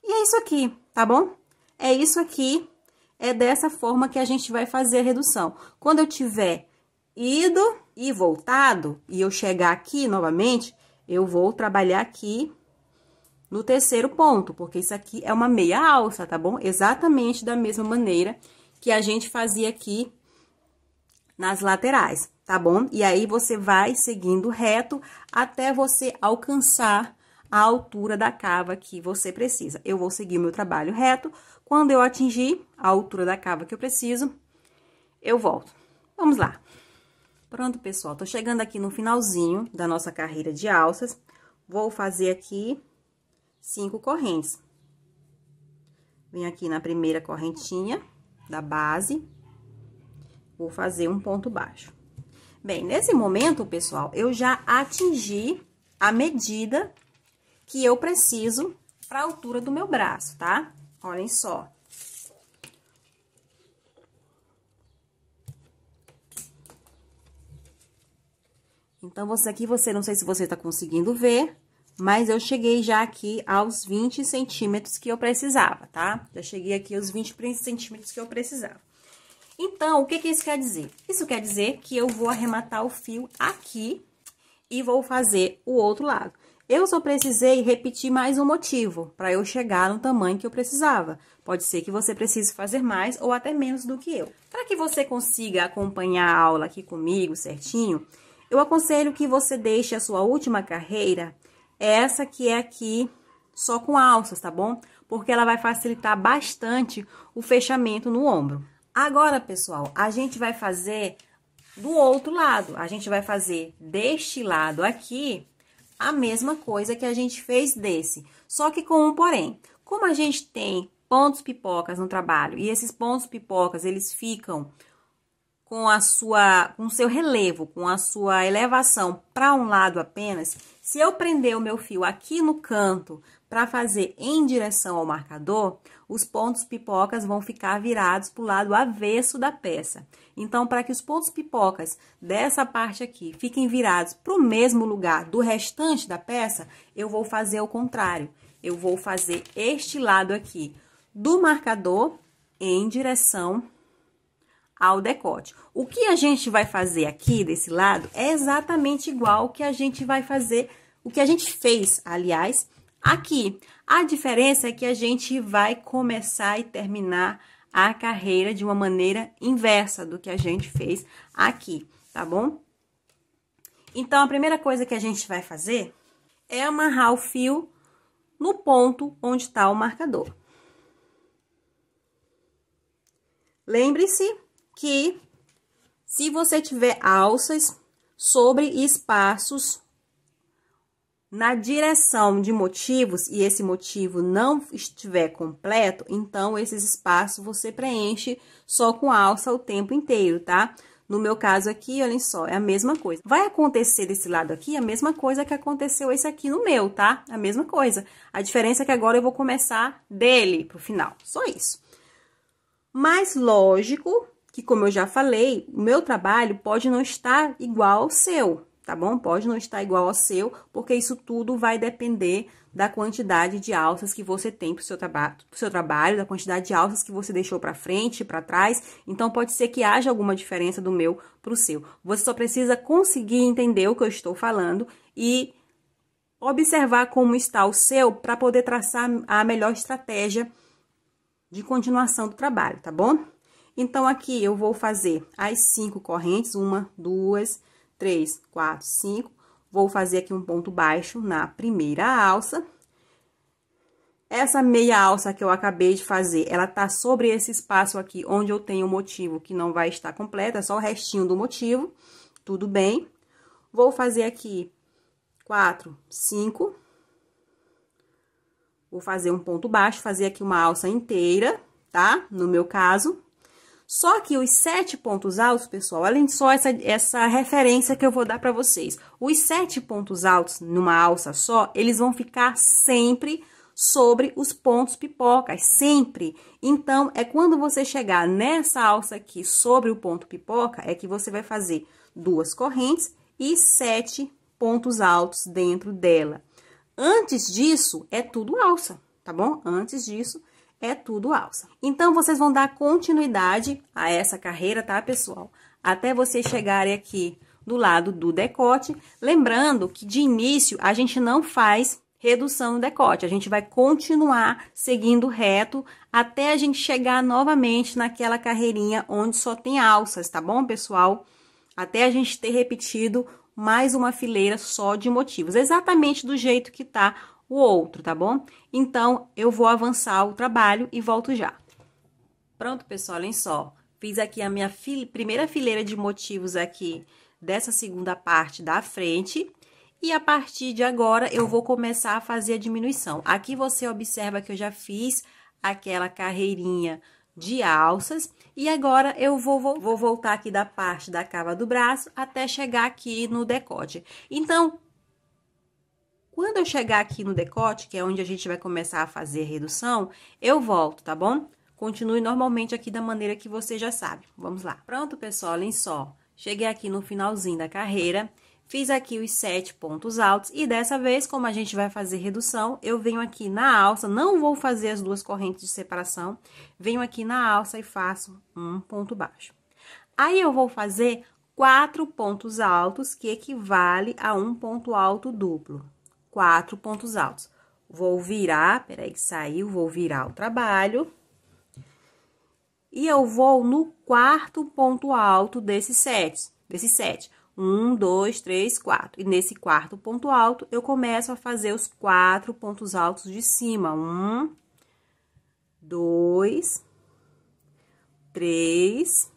E é isso aqui, tá bom? É isso aqui, é dessa forma que a gente vai fazer a redução. Quando eu tiver ido e voltado, e eu chegar aqui novamente, eu vou trabalhar aqui no terceiro ponto, porque isso aqui é uma meia alça, tá bom? Exatamente da mesma maneira que a gente fazia aqui nas laterais, tá bom? E aí, você vai seguindo reto até você alcançar a altura da cava que você precisa. Eu vou seguir o meu trabalho reto. Quando eu atingir a altura da cava que eu preciso, eu volto. Vamos lá. Pronto, pessoal, tô chegando aqui no finalzinho da nossa carreira de alças. Vou fazer aqui cinco correntes. Vem aqui na primeira correntinha da base, Vou fazer um ponto baixo. Bem, nesse momento, pessoal, eu já atingi a medida que eu preciso para a altura do meu braço, tá? Olhem só. Então, você aqui, você, não sei se você tá conseguindo ver, mas eu cheguei já aqui aos 20 centímetros que eu precisava, tá? Já cheguei aqui aos 20 centímetros que eu precisava. Então, o que, que isso quer dizer? Isso quer dizer que eu vou arrematar o fio aqui e vou fazer o outro lado. Eu só precisei repetir mais um motivo para eu chegar no tamanho que eu precisava. Pode ser que você precise fazer mais ou até menos do que eu. Para que você consiga acompanhar a aula aqui comigo certinho, eu aconselho que você deixe a sua última carreira, essa que é aqui, só com alças, tá bom? Porque ela vai facilitar bastante o fechamento no ombro. Agora, pessoal, a gente vai fazer do outro lado. A gente vai fazer deste lado aqui a mesma coisa que a gente fez desse, só que com um porém. Como a gente tem pontos pipocas no trabalho e esses pontos pipocas, eles ficam com a sua com seu relevo, com a sua elevação para um lado apenas, se eu prender o meu fio aqui no canto para fazer em direção ao marcador, os pontos pipocas vão ficar virados para o lado avesso da peça. Então, para que os pontos pipocas dessa parte aqui fiquem virados para o mesmo lugar do restante da peça, eu vou fazer o contrário. Eu vou fazer este lado aqui do marcador em direção ao decote. O que a gente vai fazer aqui desse lado é exatamente igual o que a gente vai fazer, o que a gente fez, aliás, aqui. A diferença é que a gente vai começar e terminar a carreira de uma maneira inversa do que a gente fez aqui, tá bom? Então, a primeira coisa que a gente vai fazer é amarrar o fio no ponto onde está o marcador. Lembre-se que se você tiver alças sobre espaços na direção de motivos e esse motivo não estiver completo, então esses espaços você preenche só com alça o tempo inteiro, tá? No meu caso aqui, olhem só, é a mesma coisa. Vai acontecer desse lado aqui a mesma coisa que aconteceu esse aqui no meu, tá? A mesma coisa. A diferença é que agora eu vou começar dele pro final, só isso. Mas lógico que, como eu já falei, o meu trabalho pode não estar igual ao seu, tá bom? Pode não estar igual ao seu, porque isso tudo vai depender da quantidade de alças que você tem para o seu, traba seu trabalho, da quantidade de alças que você deixou para frente, para trás. Então, pode ser que haja alguma diferença do meu para o seu. Você só precisa conseguir entender o que eu estou falando e observar como está o seu para poder traçar a melhor estratégia de continuação do trabalho, tá bom? Então, aqui eu vou fazer as cinco correntes, uma, duas, três 3, 4, 5. Vou fazer aqui um ponto baixo na primeira alça. Essa meia alça que eu acabei de fazer, ela tá sobre esse espaço aqui, onde eu tenho o motivo, que não vai estar completa, é só o restinho do motivo, tudo bem. Vou fazer aqui quatro, cinco. Vou fazer um ponto baixo, fazer aqui uma alça inteira, tá? No meu caso. Só que os sete pontos altos, pessoal, além de só essa, essa referência que eu vou dar para vocês, os sete pontos altos numa alça só, eles vão ficar sempre sobre os pontos pipocas, sempre. Então, é quando você chegar nessa alça aqui sobre o ponto pipoca, é que você vai fazer duas correntes e sete pontos altos dentro dela. Antes disso, é tudo alça, tá bom? Antes disso, é tudo alça. Então, vocês vão dar continuidade a essa carreira, tá, pessoal? Até vocês chegarem aqui do lado do decote. Lembrando que de início a gente não faz redução no decote, a gente vai continuar seguindo reto até a gente chegar novamente naquela carreirinha onde só tem alças, tá bom, pessoal? Até a gente ter repetido mais uma fileira só de motivos, exatamente do jeito que tá o outro, tá bom? Então, eu vou avançar o trabalho e volto já. Pronto, pessoal, olhem só. Fiz aqui a minha fil primeira fileira de motivos aqui dessa segunda parte da frente. E a partir de agora, eu vou começar a fazer a diminuição. Aqui você observa que eu já fiz aquela carreirinha de alças. E agora, eu vou, vou, vou voltar aqui da parte da cava do braço até chegar aqui no decote. Então, quando eu chegar aqui no decote, que é onde a gente vai começar a fazer a redução, eu volto, tá bom? Continue normalmente aqui da maneira que você já sabe. Vamos lá. Pronto, pessoal, olhem só. Cheguei aqui no finalzinho da carreira, fiz aqui os sete pontos altos e dessa vez, como a gente vai fazer redução, eu venho aqui na alça, não vou fazer as duas correntes de separação, venho aqui na alça e faço um ponto baixo. Aí, eu vou fazer quatro pontos altos, que equivale a um ponto alto duplo quatro pontos altos. Vou virar, peraí que saiu, vou virar o trabalho. E eu vou no quarto ponto alto desses sete, desses sete. Um, dois, três, quatro. E nesse quarto ponto alto, eu começo a fazer os quatro pontos altos de cima. Um, dois, três,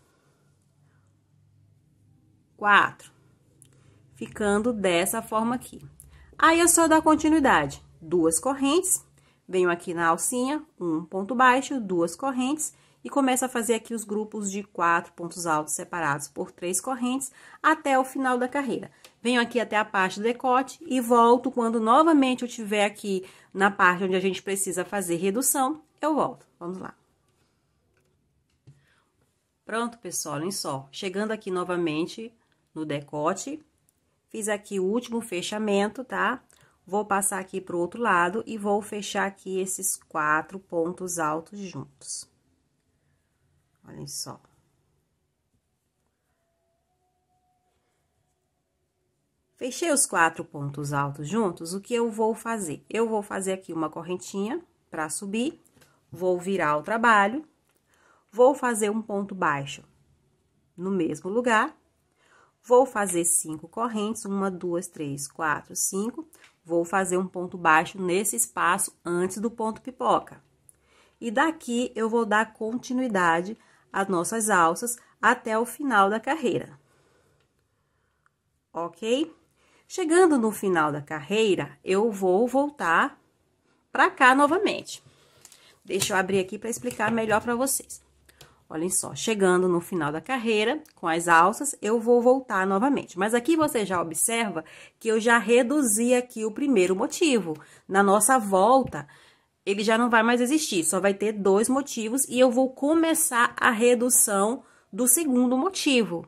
quatro. Ficando dessa forma aqui. Aí é só dar continuidade. Duas correntes, venho aqui na alcinha, um ponto baixo, duas correntes, e começo a fazer aqui os grupos de quatro pontos altos separados por três correntes até o final da carreira. Venho aqui até a parte do decote e volto quando novamente eu tiver aqui na parte onde a gente precisa fazer redução, eu volto. Vamos lá. Pronto, pessoal, olhem só. Chegando aqui novamente no decote, Fiz aqui o último fechamento, tá? Vou passar aqui pro outro lado e vou fechar aqui esses quatro pontos altos juntos. Olhem só. Fechei os quatro pontos altos juntos, o que eu vou fazer? Eu vou fazer aqui uma correntinha para subir, vou virar o trabalho, vou fazer um ponto baixo no mesmo lugar Vou fazer cinco correntes, uma, duas, três, quatro, cinco. Vou fazer um ponto baixo nesse espaço antes do ponto pipoca. E daqui eu vou dar continuidade às nossas alças até o final da carreira. Ok? Chegando no final da carreira, eu vou voltar para cá novamente. Deixa eu abrir aqui para explicar melhor para vocês. Olhem só, chegando no final da carreira, com as alças, eu vou voltar novamente. Mas aqui você já observa que eu já reduzi aqui o primeiro motivo. Na nossa volta, ele já não vai mais existir, só vai ter dois motivos e eu vou começar a redução do segundo motivo.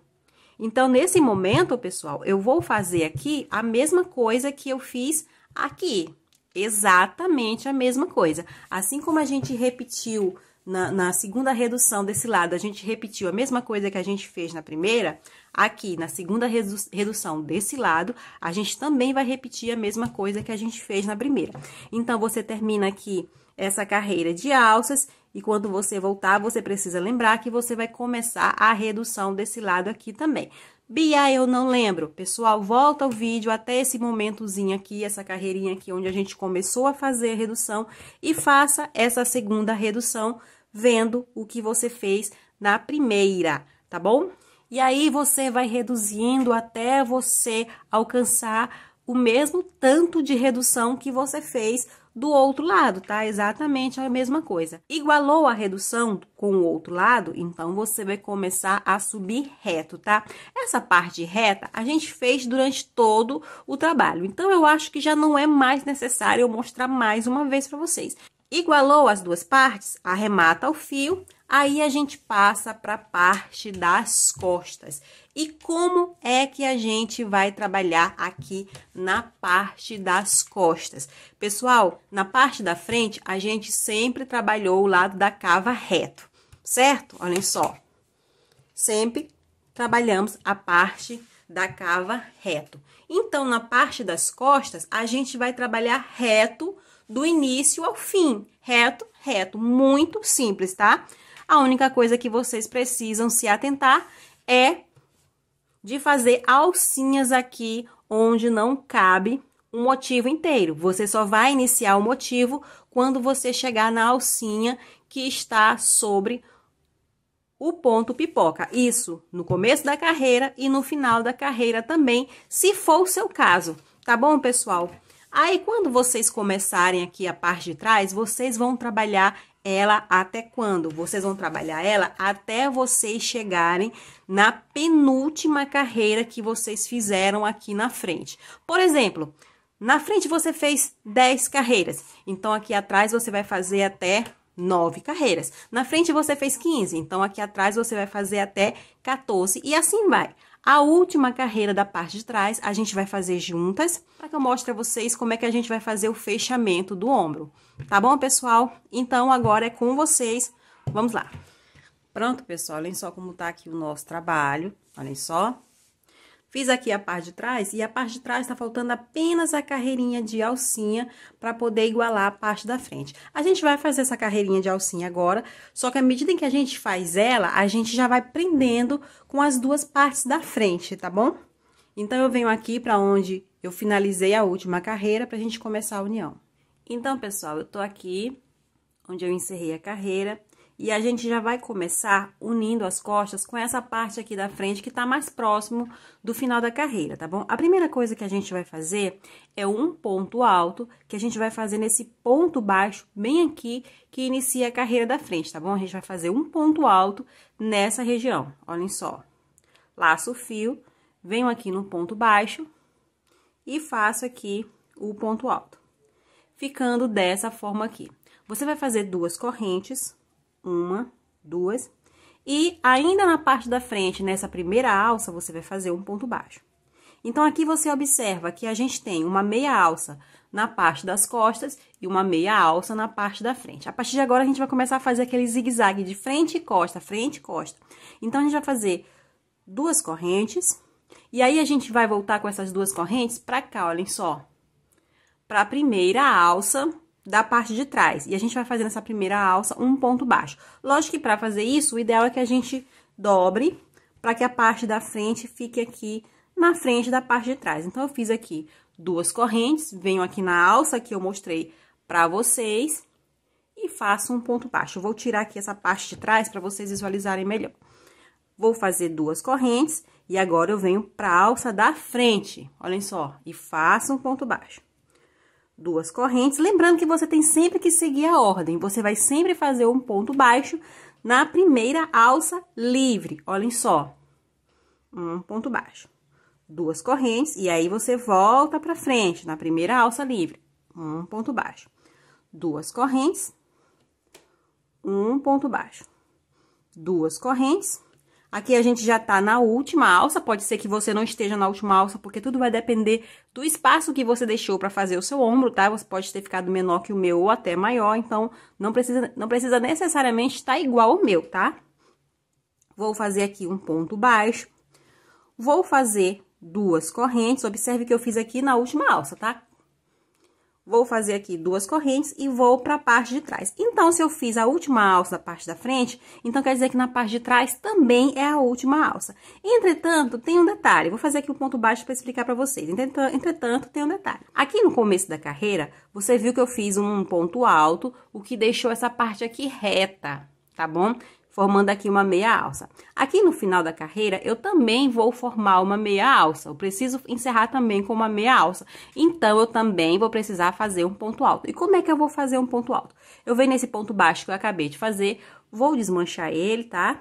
Então, nesse momento, pessoal, eu vou fazer aqui a mesma coisa que eu fiz aqui. Exatamente a mesma coisa. Assim como a gente repetiu na, na, segunda redução desse lado, a gente repetiu a mesma coisa que a gente fez na primeira, aqui na segunda redução desse lado, a gente também vai repetir a mesma coisa que a gente fez na primeira. Então, você termina aqui essa carreira de alças e quando você voltar, você precisa lembrar que você vai começar a redução desse lado aqui também. Bia, eu não lembro. Pessoal, volta o vídeo até esse momentozinho aqui, essa carreirinha aqui, onde a gente começou a fazer a redução e faça essa segunda redução vendo o que você fez na primeira, tá bom? E aí você vai reduzindo até você alcançar o mesmo tanto de redução que você fez do outro lado, tá? Exatamente a mesma coisa. Igualou a redução com o outro lado, então você vai começar a subir reto, tá? Essa parte reta a gente fez durante todo o trabalho, então eu acho que já não é mais necessário eu mostrar mais uma vez para vocês. Igualou as duas partes, arremata o fio, aí a gente passa para a parte das costas. E como é que a gente vai trabalhar aqui na parte das costas? Pessoal, na parte da frente, a gente sempre trabalhou o lado da cava reto, certo? Olhem só, sempre trabalhamos a parte da cava reto. Então, na parte das costas, a gente vai trabalhar reto do início ao fim, reto, reto, muito simples, tá? A única coisa que vocês precisam se atentar é de fazer alcinhas aqui onde não cabe um motivo inteiro. Você só vai iniciar o motivo quando você chegar na alcinha que está sobre o ponto pipoca. Isso no começo da carreira e no final da carreira também, se for o seu caso. Tá bom, pessoal? Aí, quando vocês começarem aqui a parte de trás, vocês vão trabalhar ela até quando? Vocês vão trabalhar ela até vocês chegarem na penúltima carreira que vocês fizeram aqui na frente. Por exemplo, na frente você fez 10 carreiras, então aqui atrás você vai fazer até 9 carreiras. Na frente você fez 15, então aqui atrás você vai fazer até 14 e assim vai. A última carreira da parte de trás a gente vai fazer juntas, para que eu mostre a vocês como é que a gente vai fazer o fechamento do ombro. Tá bom, pessoal? Então, agora é com vocês. Vamos lá. Pronto, pessoal, olhem só como tá aqui o nosso trabalho. Olhem só. Fiz aqui a parte de trás e a parte de trás tá faltando apenas a carreirinha de alcinha para poder igualar a parte da frente. A gente vai fazer essa carreirinha de alcinha agora, só que à medida em que a gente faz ela, a gente já vai prendendo com as duas partes da frente, tá bom? Então, eu venho aqui para onde eu finalizei a última carreira pra gente começar a união. Então, pessoal, eu tô aqui onde eu encerrei a carreira e a gente já vai começar unindo as costas com essa parte aqui da frente que tá mais próximo do final da carreira, tá bom? A primeira coisa que a gente vai fazer é um ponto alto, que a gente vai fazer nesse ponto baixo, bem aqui, que inicia a carreira da frente, tá bom? A gente vai fazer um ponto alto nessa região, olhem só. Laço o fio, venho aqui no ponto baixo e faço aqui o ponto alto. Ficando dessa forma aqui. Você vai fazer duas correntes uma, duas. E ainda na parte da frente, nessa primeira alça, você vai fazer um ponto baixo. Então, aqui você observa que a gente tem uma meia alça na parte das costas e uma meia alça na parte da frente. A partir de agora, a gente vai começar a fazer aquele zigue-zague de frente e costa, frente e costa. Então, a gente vai fazer duas correntes, e aí a gente vai voltar com essas duas correntes pra cá, olhem só. Pra primeira alça, da parte de trás. E a gente vai fazer nessa primeira alça um ponto baixo. Lógico que para fazer isso, o ideal é que a gente dobre para que a parte da frente fique aqui na frente da parte de trás. Então, eu fiz aqui duas correntes, venho aqui na alça que eu mostrei para vocês e faço um ponto baixo. Eu vou tirar aqui essa parte de trás para vocês visualizarem melhor. Vou fazer duas correntes e agora eu venho para a alça da frente, olhem só, e faço um ponto baixo duas correntes. Lembrando que você tem sempre que seguir a ordem. Você vai sempre fazer um ponto baixo na primeira alça livre. Olhem só. Um ponto baixo. Duas correntes e aí você volta para frente na primeira alça livre. Um ponto baixo. Duas correntes. Um ponto baixo. Duas correntes. Aqui a gente já tá na última alça, pode ser que você não esteja na última alça, porque tudo vai depender do espaço que você deixou para fazer o seu ombro, tá? Você pode ter ficado menor que o meu ou até maior, então não precisa, não precisa necessariamente estar tá igual o meu, tá? Vou fazer aqui um ponto baixo, vou fazer duas correntes, observe que eu fiz aqui na última alça, tá? vou fazer aqui duas correntes e vou para a parte de trás. Então, se eu fiz a última alça da parte da frente, então quer dizer que na parte de trás também é a última alça. Entretanto, tem um detalhe, vou fazer aqui o um ponto baixo para explicar para vocês. Entretanto, tem um detalhe. Aqui no começo da carreira, você viu que eu fiz um ponto alto, o que deixou essa parte aqui reta, tá bom? formando aqui uma meia alça. Aqui no final da carreira, eu também vou formar uma meia alça. Eu preciso encerrar também com uma meia alça. Então, eu também vou precisar fazer um ponto alto. E como é que eu vou fazer um ponto alto? Eu venho nesse ponto baixo que eu acabei de fazer, vou desmanchar ele, tá?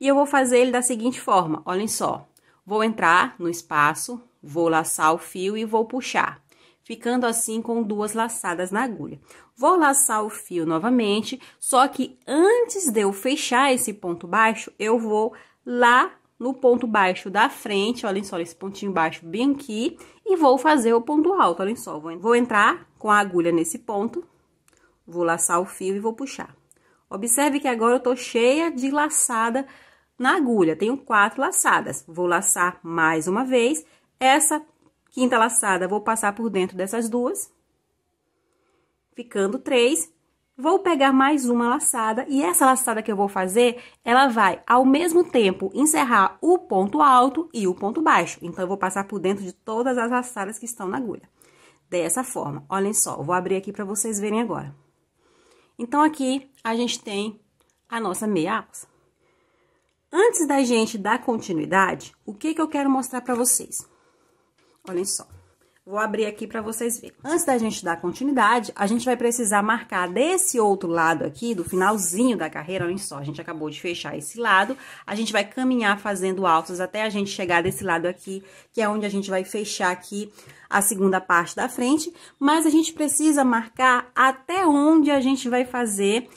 E eu vou fazer ele da seguinte forma, olhem só. Vou entrar no espaço, vou laçar o fio e vou puxar ficando assim com duas laçadas na agulha. Vou laçar o fio novamente, só que antes de eu fechar esse ponto baixo, eu vou lá no ponto baixo da frente, olhem só, esse pontinho baixo bem aqui, e vou fazer o ponto alto, olhem só, vou entrar com a agulha nesse ponto, vou laçar o fio e vou puxar. Observe que agora eu tô cheia de laçada na agulha, tenho quatro laçadas, vou laçar mais uma vez, essa Quinta laçada, vou passar por dentro dessas duas. Ficando três. Vou pegar mais uma laçada e essa laçada que eu vou fazer, ela vai ao mesmo tempo encerrar o ponto alto e o ponto baixo. Então, eu vou passar por dentro de todas as laçadas que estão na agulha. Dessa forma, olhem só, vou abrir aqui para vocês verem agora. Então, aqui a gente tem a nossa meia alça. Antes da gente dar continuidade, o que, que eu quero mostrar para vocês? Olhem só. Vou abrir aqui para vocês verem. Antes da gente dar continuidade, a gente vai precisar marcar desse outro lado aqui, do finalzinho da carreira, olhem só, a gente acabou de fechar esse lado, a gente vai caminhar fazendo alças até a gente chegar desse lado aqui, que é onde a gente vai fechar aqui a segunda parte da frente, mas a gente precisa marcar até onde a gente vai fazer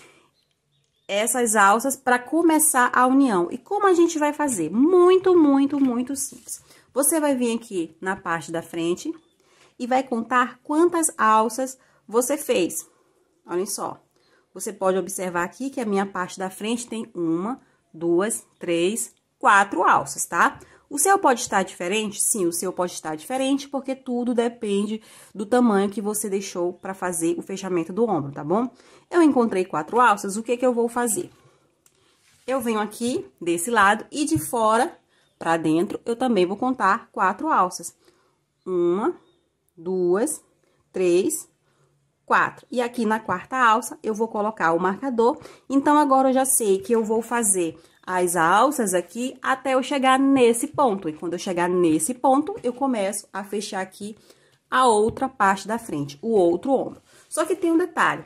essas alças para começar a união. E como a gente vai fazer? Muito, muito, muito simples. Você vai vir aqui na parte da frente e vai contar quantas alças você fez. Olhem só. Você pode observar aqui que a minha parte da frente tem uma, duas, três, quatro alças, tá? O seu pode estar diferente? Sim, o seu pode estar diferente, porque tudo depende do tamanho que você deixou para fazer o fechamento do ombro, tá bom? Eu encontrei quatro alças, o que que eu vou fazer? Eu venho aqui desse lado e de fora para dentro, eu também vou contar quatro alças. Uma, duas, três, quatro. E aqui na quarta alça, eu vou colocar o marcador. Então, agora eu já sei que eu vou fazer as alças aqui até eu chegar nesse ponto. E quando eu chegar nesse ponto, eu começo a fechar aqui a outra parte da frente, o outro ombro. Só que tem um detalhe.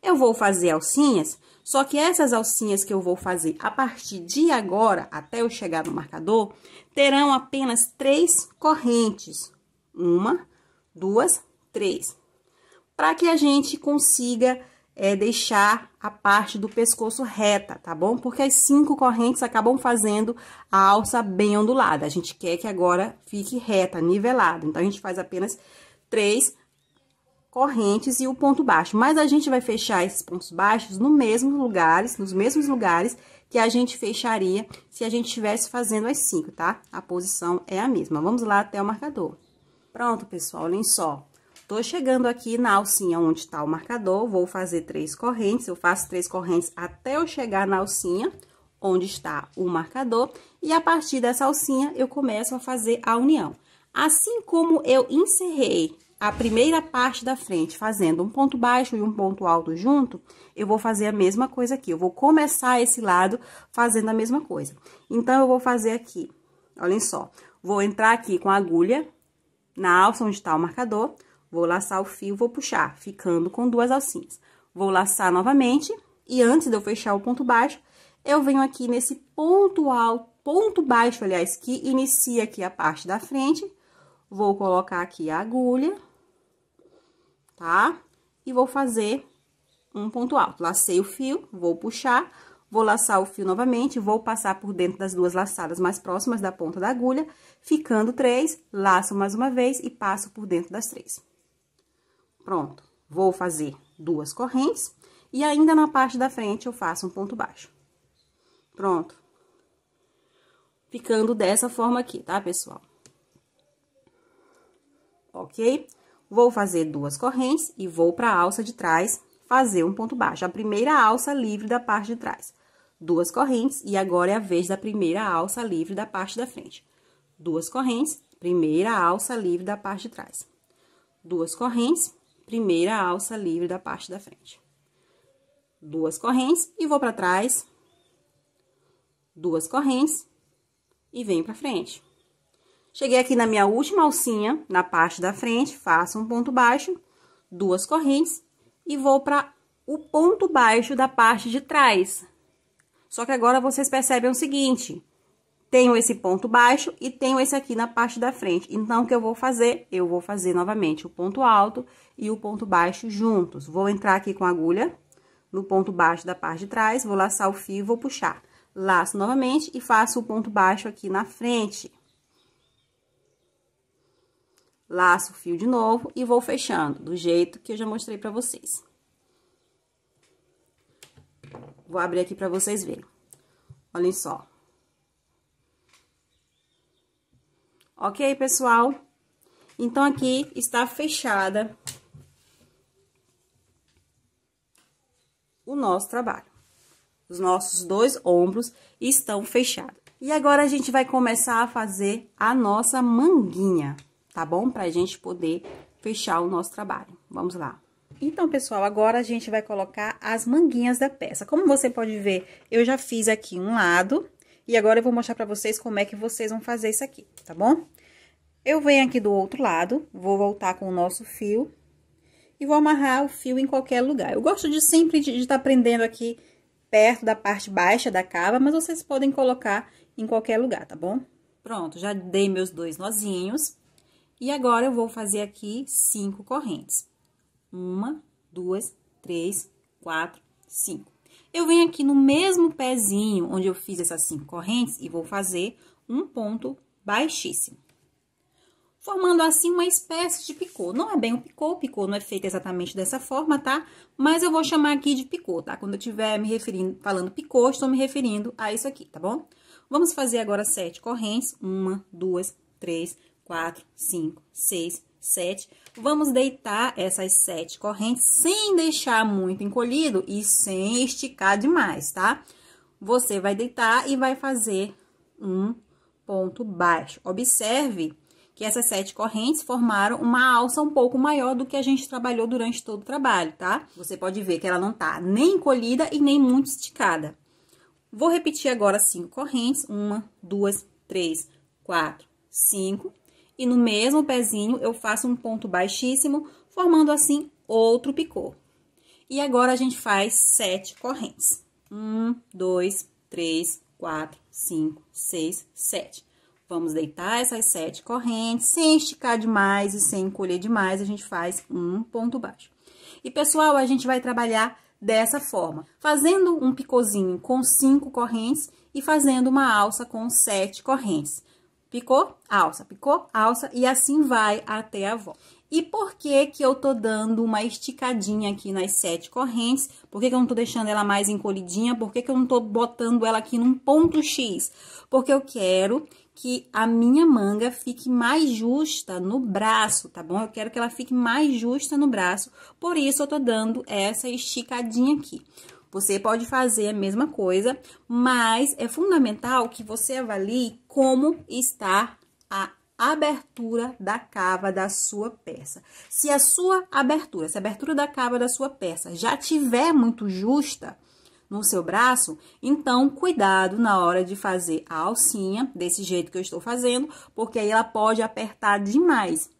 Eu vou fazer alcinhas só que essas alcinhas que eu vou fazer a partir de agora, até eu chegar no marcador, terão apenas três correntes. Uma, duas, três. Para que a gente consiga é, deixar a parte do pescoço reta, tá bom? Porque as cinco correntes acabam fazendo a alça bem ondulada. A gente quer que agora fique reta, nivelada. Então, a gente faz apenas três correntes e o ponto baixo. Mas a gente vai fechar esses pontos baixos no mesmos lugares, nos mesmos lugares que a gente fecharia se a gente estivesse fazendo as cinco, tá? A posição é a mesma. Vamos lá até o marcador. Pronto, pessoal, olhem só. Tô chegando aqui na alcinha onde tá o marcador, vou fazer três correntes, eu faço três correntes até eu chegar na alcinha onde está o marcador, e a partir dessa alcinha eu começo a fazer a união. Assim como eu encerrei a primeira parte da frente fazendo um ponto baixo e um ponto alto junto, eu vou fazer a mesma coisa aqui. Eu vou começar esse lado fazendo a mesma coisa. Então, eu vou fazer aqui, olhem só. Vou entrar aqui com a agulha na alça onde está o marcador, vou laçar o fio, vou puxar, ficando com duas alcinhas. Vou laçar novamente e antes de eu fechar o ponto baixo, eu venho aqui nesse ponto alto, ponto baixo, aliás, que inicia aqui a parte da frente, vou colocar aqui a agulha, tá? E vou fazer um ponto alto. Lacei o fio, vou puxar, vou laçar o fio novamente, vou passar por dentro das duas laçadas mais próximas da ponta da agulha, ficando três, laço mais uma vez e passo por dentro das três. Pronto. Vou fazer duas correntes e ainda na parte da frente eu faço um ponto baixo. Pronto. Ficando dessa forma aqui, tá, pessoal? Ok? Vou fazer duas correntes e vou para a alça de trás fazer um ponto baixo. A primeira alça livre da parte de trás. Duas correntes e agora é a vez da primeira alça livre da parte da frente. Duas correntes, primeira alça livre da parte de trás. Duas correntes, primeira alça livre da parte da frente. Duas correntes e vou para trás. Duas correntes e venho para frente Cheguei aqui na minha última alcinha, na parte da frente, faço um ponto baixo, duas correntes e vou para o ponto baixo da parte de trás. Só que agora vocês percebem o seguinte, tenho esse ponto baixo e tenho esse aqui na parte da frente. Então, o que eu vou fazer? Eu vou fazer novamente o ponto alto e o ponto baixo juntos. Vou entrar aqui com a agulha no ponto baixo da parte de trás, vou laçar o fio e vou puxar. Laço novamente e faço o ponto baixo aqui na frente laço o fio de novo e vou fechando, do jeito que eu já mostrei pra vocês. Vou abrir aqui pra vocês verem. Olhem só. Ok, pessoal? Então, aqui está fechada o nosso trabalho. Os nossos dois ombros estão fechados. E agora, a gente vai começar a fazer a nossa manguinha tá bom? Pra gente poder fechar o nosso trabalho. Vamos lá. Então, pessoal, agora a gente vai colocar as manguinhas da peça. Como você pode ver, eu já fiz aqui um lado, e agora eu vou mostrar pra vocês como é que vocês vão fazer isso aqui, tá bom? Eu venho aqui do outro lado, vou voltar com o nosso fio, e vou amarrar o fio em qualquer lugar. Eu gosto de sempre de estar tá prendendo aqui perto da parte baixa da cava, mas vocês podem colocar em qualquer lugar, tá bom? Pronto, já dei meus dois nozinhos. E agora eu vou fazer aqui cinco correntes. Uma, duas, três, quatro, cinco. Eu venho aqui no mesmo pezinho onde eu fiz essas cinco correntes e vou fazer um ponto baixíssimo. Formando assim uma espécie de picô. Não é bem um picô, o picô não é feito exatamente dessa forma, tá? Mas eu vou chamar aqui de picô, tá? Quando eu estiver me referindo, falando picô, estou me referindo a isso aqui, tá bom? Vamos fazer agora sete correntes. Uma, duas, três, quatro, cinco, seis, sete. Vamos deitar essas sete correntes sem deixar muito encolhido e sem esticar demais, tá? Você vai deitar e vai fazer um ponto baixo. Observe que essas sete correntes formaram uma alça um pouco maior do que a gente trabalhou durante todo o trabalho, tá? Você pode ver que ela não tá nem encolhida e nem muito esticada. Vou repetir agora cinco correntes. Uma, duas, três, quatro, cinco e no mesmo pezinho eu faço um ponto baixíssimo, formando assim outro picô. E agora a gente faz sete correntes. Um, dois, três, quatro, cinco, seis, sete. Vamos deitar essas sete correntes, sem esticar demais e sem encolher demais, a gente faz um ponto baixo. E, pessoal, a gente vai trabalhar dessa forma, fazendo um picôzinho com cinco correntes e fazendo uma alça com sete correntes. Picou? Alça, picou? Alça e assim vai até a volta. E por que que eu tô dando uma esticadinha aqui nas sete correntes? Por que que eu não tô deixando ela mais encolhidinha? Por que que eu não tô botando ela aqui num ponto X? Porque eu quero que a minha manga fique mais justa no braço, tá bom? Eu quero que ela fique mais justa no braço, por isso eu tô dando essa esticadinha aqui. Você pode fazer a mesma coisa, mas é fundamental que você avalie como está a abertura da cava da sua peça. Se a sua abertura, se a abertura da cava da sua peça já tiver muito justa, no seu braço, então cuidado na hora de fazer a alcinha, desse jeito que eu estou fazendo, porque aí ela pode apertar demais.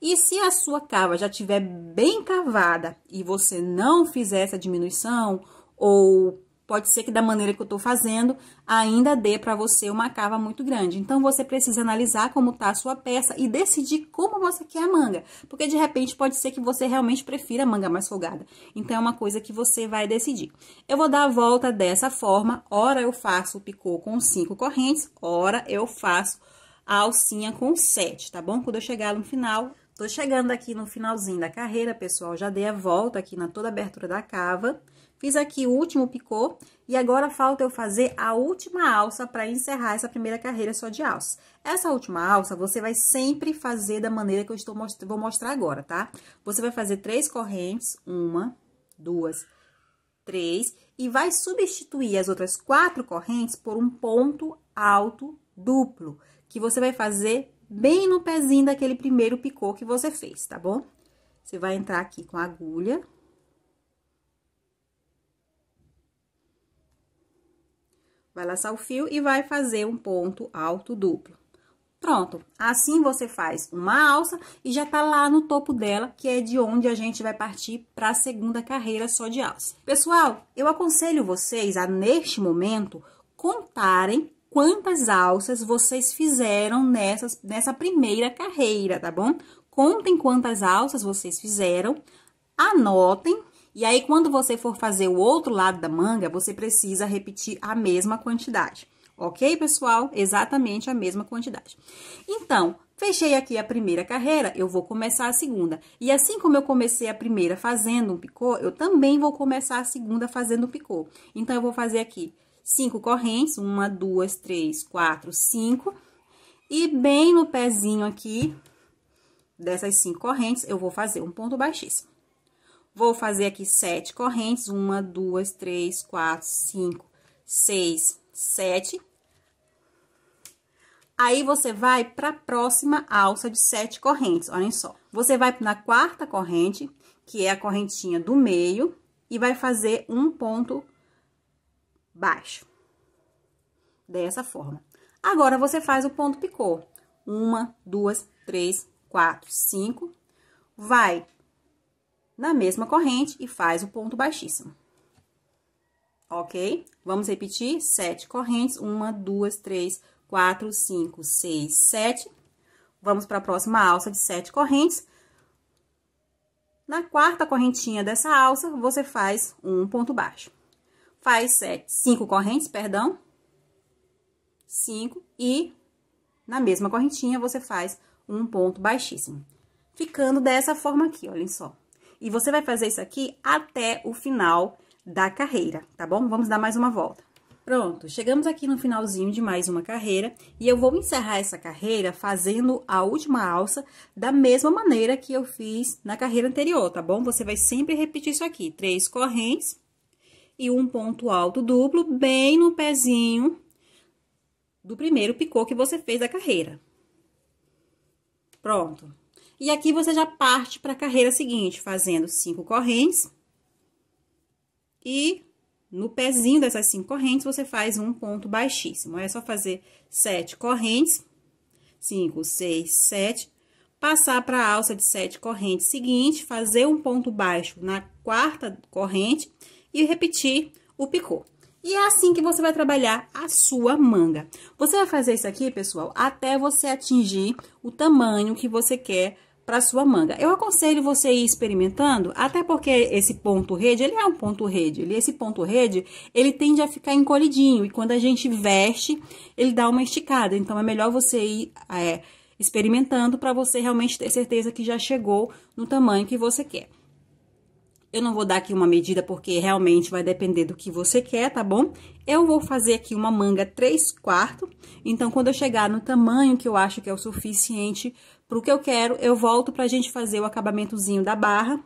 E se a sua cava já estiver bem cavada e você não fizer essa diminuição, ou pode ser que da maneira que eu estou fazendo, ainda dê para você uma cava muito grande. Então, você precisa analisar como está a sua peça e decidir como você quer a manga, porque de repente pode ser que você realmente prefira a manga mais folgada. Então, é uma coisa que você vai decidir. Eu vou dar a volta dessa forma, ora eu faço o picô com cinco correntes, ora eu faço a alcinha com sete, tá bom? Quando eu chegar no final, Tô chegando aqui no finalzinho da carreira, pessoal, já dei a volta aqui na toda a abertura da cava. Fiz aqui o último picô e agora falta eu fazer a última alça para encerrar essa primeira carreira só de alça. Essa última alça você vai sempre fazer da maneira que eu estou most vou mostrar agora, tá? Você vai fazer três correntes, uma, duas, três, e vai substituir as outras quatro correntes por um ponto alto duplo, que você vai fazer bem no pezinho daquele primeiro picô que você fez, tá bom? Você vai entrar aqui com a agulha, Vai laçar o fio e vai fazer um ponto alto duplo. Pronto, assim você faz uma alça e já tá lá no topo dela, que é de onde a gente vai partir para a segunda carreira só de alça. Pessoal, eu aconselho vocês a, neste momento, contarem quantas alças vocês fizeram nessas, nessa primeira carreira, tá bom? Contem quantas alças vocês fizeram, anotem e aí, quando você for fazer o outro lado da manga, você precisa repetir a mesma quantidade. Ok, pessoal? Exatamente a mesma quantidade. Então, fechei aqui a primeira carreira, eu vou começar a segunda. E assim como eu comecei a primeira fazendo um picô, eu também vou começar a segunda fazendo um picô. Então, eu vou fazer aqui cinco correntes, uma, duas, três, quatro, cinco. E bem no pezinho aqui dessas cinco correntes, eu vou fazer um ponto baixíssimo. Vou fazer aqui sete correntes, uma, duas, três, quatro, cinco, seis, sete. Aí, você vai para a próxima alça de sete correntes, olhem só. Você vai na quarta corrente, que é a correntinha do meio, e vai fazer um ponto baixo. Dessa forma. Agora, você faz o ponto picô. Uma, duas, três, quatro, cinco. Vai na mesma corrente e faz o ponto baixíssimo. Ok? Vamos repetir? Sete correntes. Uma, duas, três, quatro, cinco, seis, sete. Vamos para a próxima alça de sete correntes. Na quarta correntinha dessa alça, você faz um ponto baixo. Faz sete, cinco correntes, perdão. Cinco e na mesma correntinha você faz um ponto baixíssimo. Ficando dessa forma aqui, olhem só. E você vai fazer isso aqui até o final da carreira, tá bom? Vamos dar mais uma volta. Pronto, chegamos aqui no finalzinho de mais uma carreira e eu vou encerrar essa carreira fazendo a última alça da mesma maneira que eu fiz na carreira anterior, tá bom? Você vai sempre repetir isso aqui, três correntes e um ponto alto duplo bem no pezinho do primeiro picô que você fez da carreira. Pronto. E aqui você já parte para a carreira seguinte, fazendo cinco correntes. E no pezinho dessas cinco correntes, você faz um ponto baixíssimo. É só fazer sete correntes, cinco, seis, sete, passar para a alça de sete correntes seguinte, fazer um ponto baixo na quarta corrente e repetir o picô. E é assim que você vai trabalhar a sua manga. Você vai fazer isso aqui, pessoal, até você atingir o tamanho que você quer para sua manga. Eu aconselho você ir experimentando, até porque esse ponto rede, ele é um ponto rede, ele, esse ponto rede, ele tende a ficar encolhidinho, e quando a gente veste, ele dá uma esticada, então é melhor você ir é, experimentando para você realmente ter certeza que já chegou no tamanho que você quer. Eu não vou dar aqui uma medida porque realmente vai depender do que você quer, tá bom? Eu vou fazer aqui uma manga 3 quartos, então quando eu chegar no tamanho que eu acho que é o suficiente pro que eu quero, eu volto pra gente fazer o acabamentozinho da barra.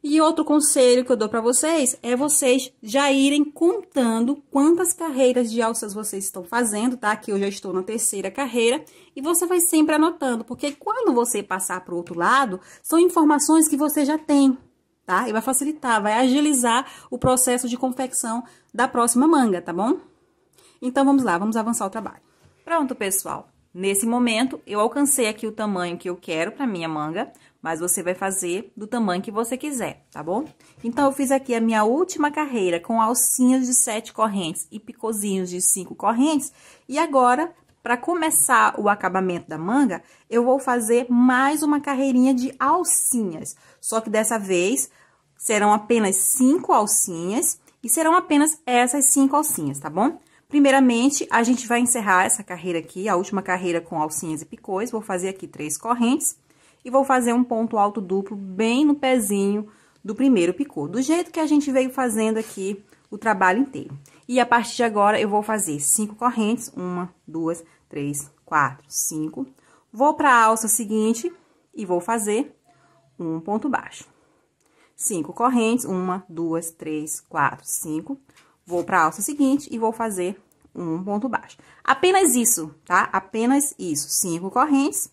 E outro conselho que eu dou para vocês é vocês já irem contando quantas carreiras de alças vocês estão fazendo, tá? Aqui eu já estou na terceira carreira e você vai sempre anotando, porque quando você passar para o outro lado, são informações que você já tem, tá? E vai facilitar, vai agilizar o processo de confecção da próxima manga, tá bom? Então vamos lá, vamos avançar o trabalho. Pronto, pessoal. Nesse momento, eu alcancei aqui o tamanho que eu quero para minha manga, mas você vai fazer do tamanho que você quiser, tá bom? Então, eu fiz aqui a minha última carreira com alcinhas de sete correntes e picozinhos de cinco correntes. E agora, para começar o acabamento da manga, eu vou fazer mais uma carreirinha de alcinhas. Só que dessa vez, serão apenas cinco alcinhas e serão apenas essas cinco alcinhas, tá bom? Primeiramente, a gente vai encerrar essa carreira aqui, a última carreira com alcinhas e picôs. Vou fazer aqui três correntes e vou fazer um ponto alto duplo bem no pezinho do primeiro picô, do jeito que a gente veio fazendo aqui o trabalho inteiro. E a partir de agora, eu vou fazer cinco correntes, uma, duas, três, quatro, cinco. Vou para a alça seguinte e vou fazer um ponto baixo. Cinco correntes, uma, duas, três, quatro, cinco. Vou para a alça seguinte e vou fazer um ponto baixo. Apenas isso, tá? Apenas isso. Cinco correntes,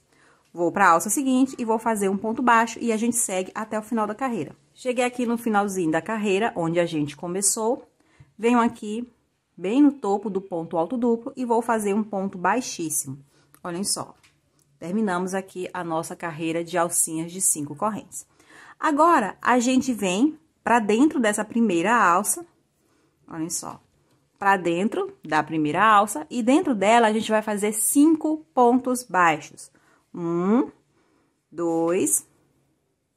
vou para a alça seguinte e vou fazer um ponto baixo e a gente segue até o final da carreira. Cheguei aqui no finalzinho da carreira, onde a gente começou. Venho aqui bem no topo do ponto alto duplo e vou fazer um ponto baixíssimo. Olhem só. Terminamos aqui a nossa carreira de alcinhas de cinco correntes. Agora, a gente vem para dentro dessa primeira alça, Olhem só. Para dentro da primeira alça e dentro dela a gente vai fazer cinco pontos baixos. Um, dois,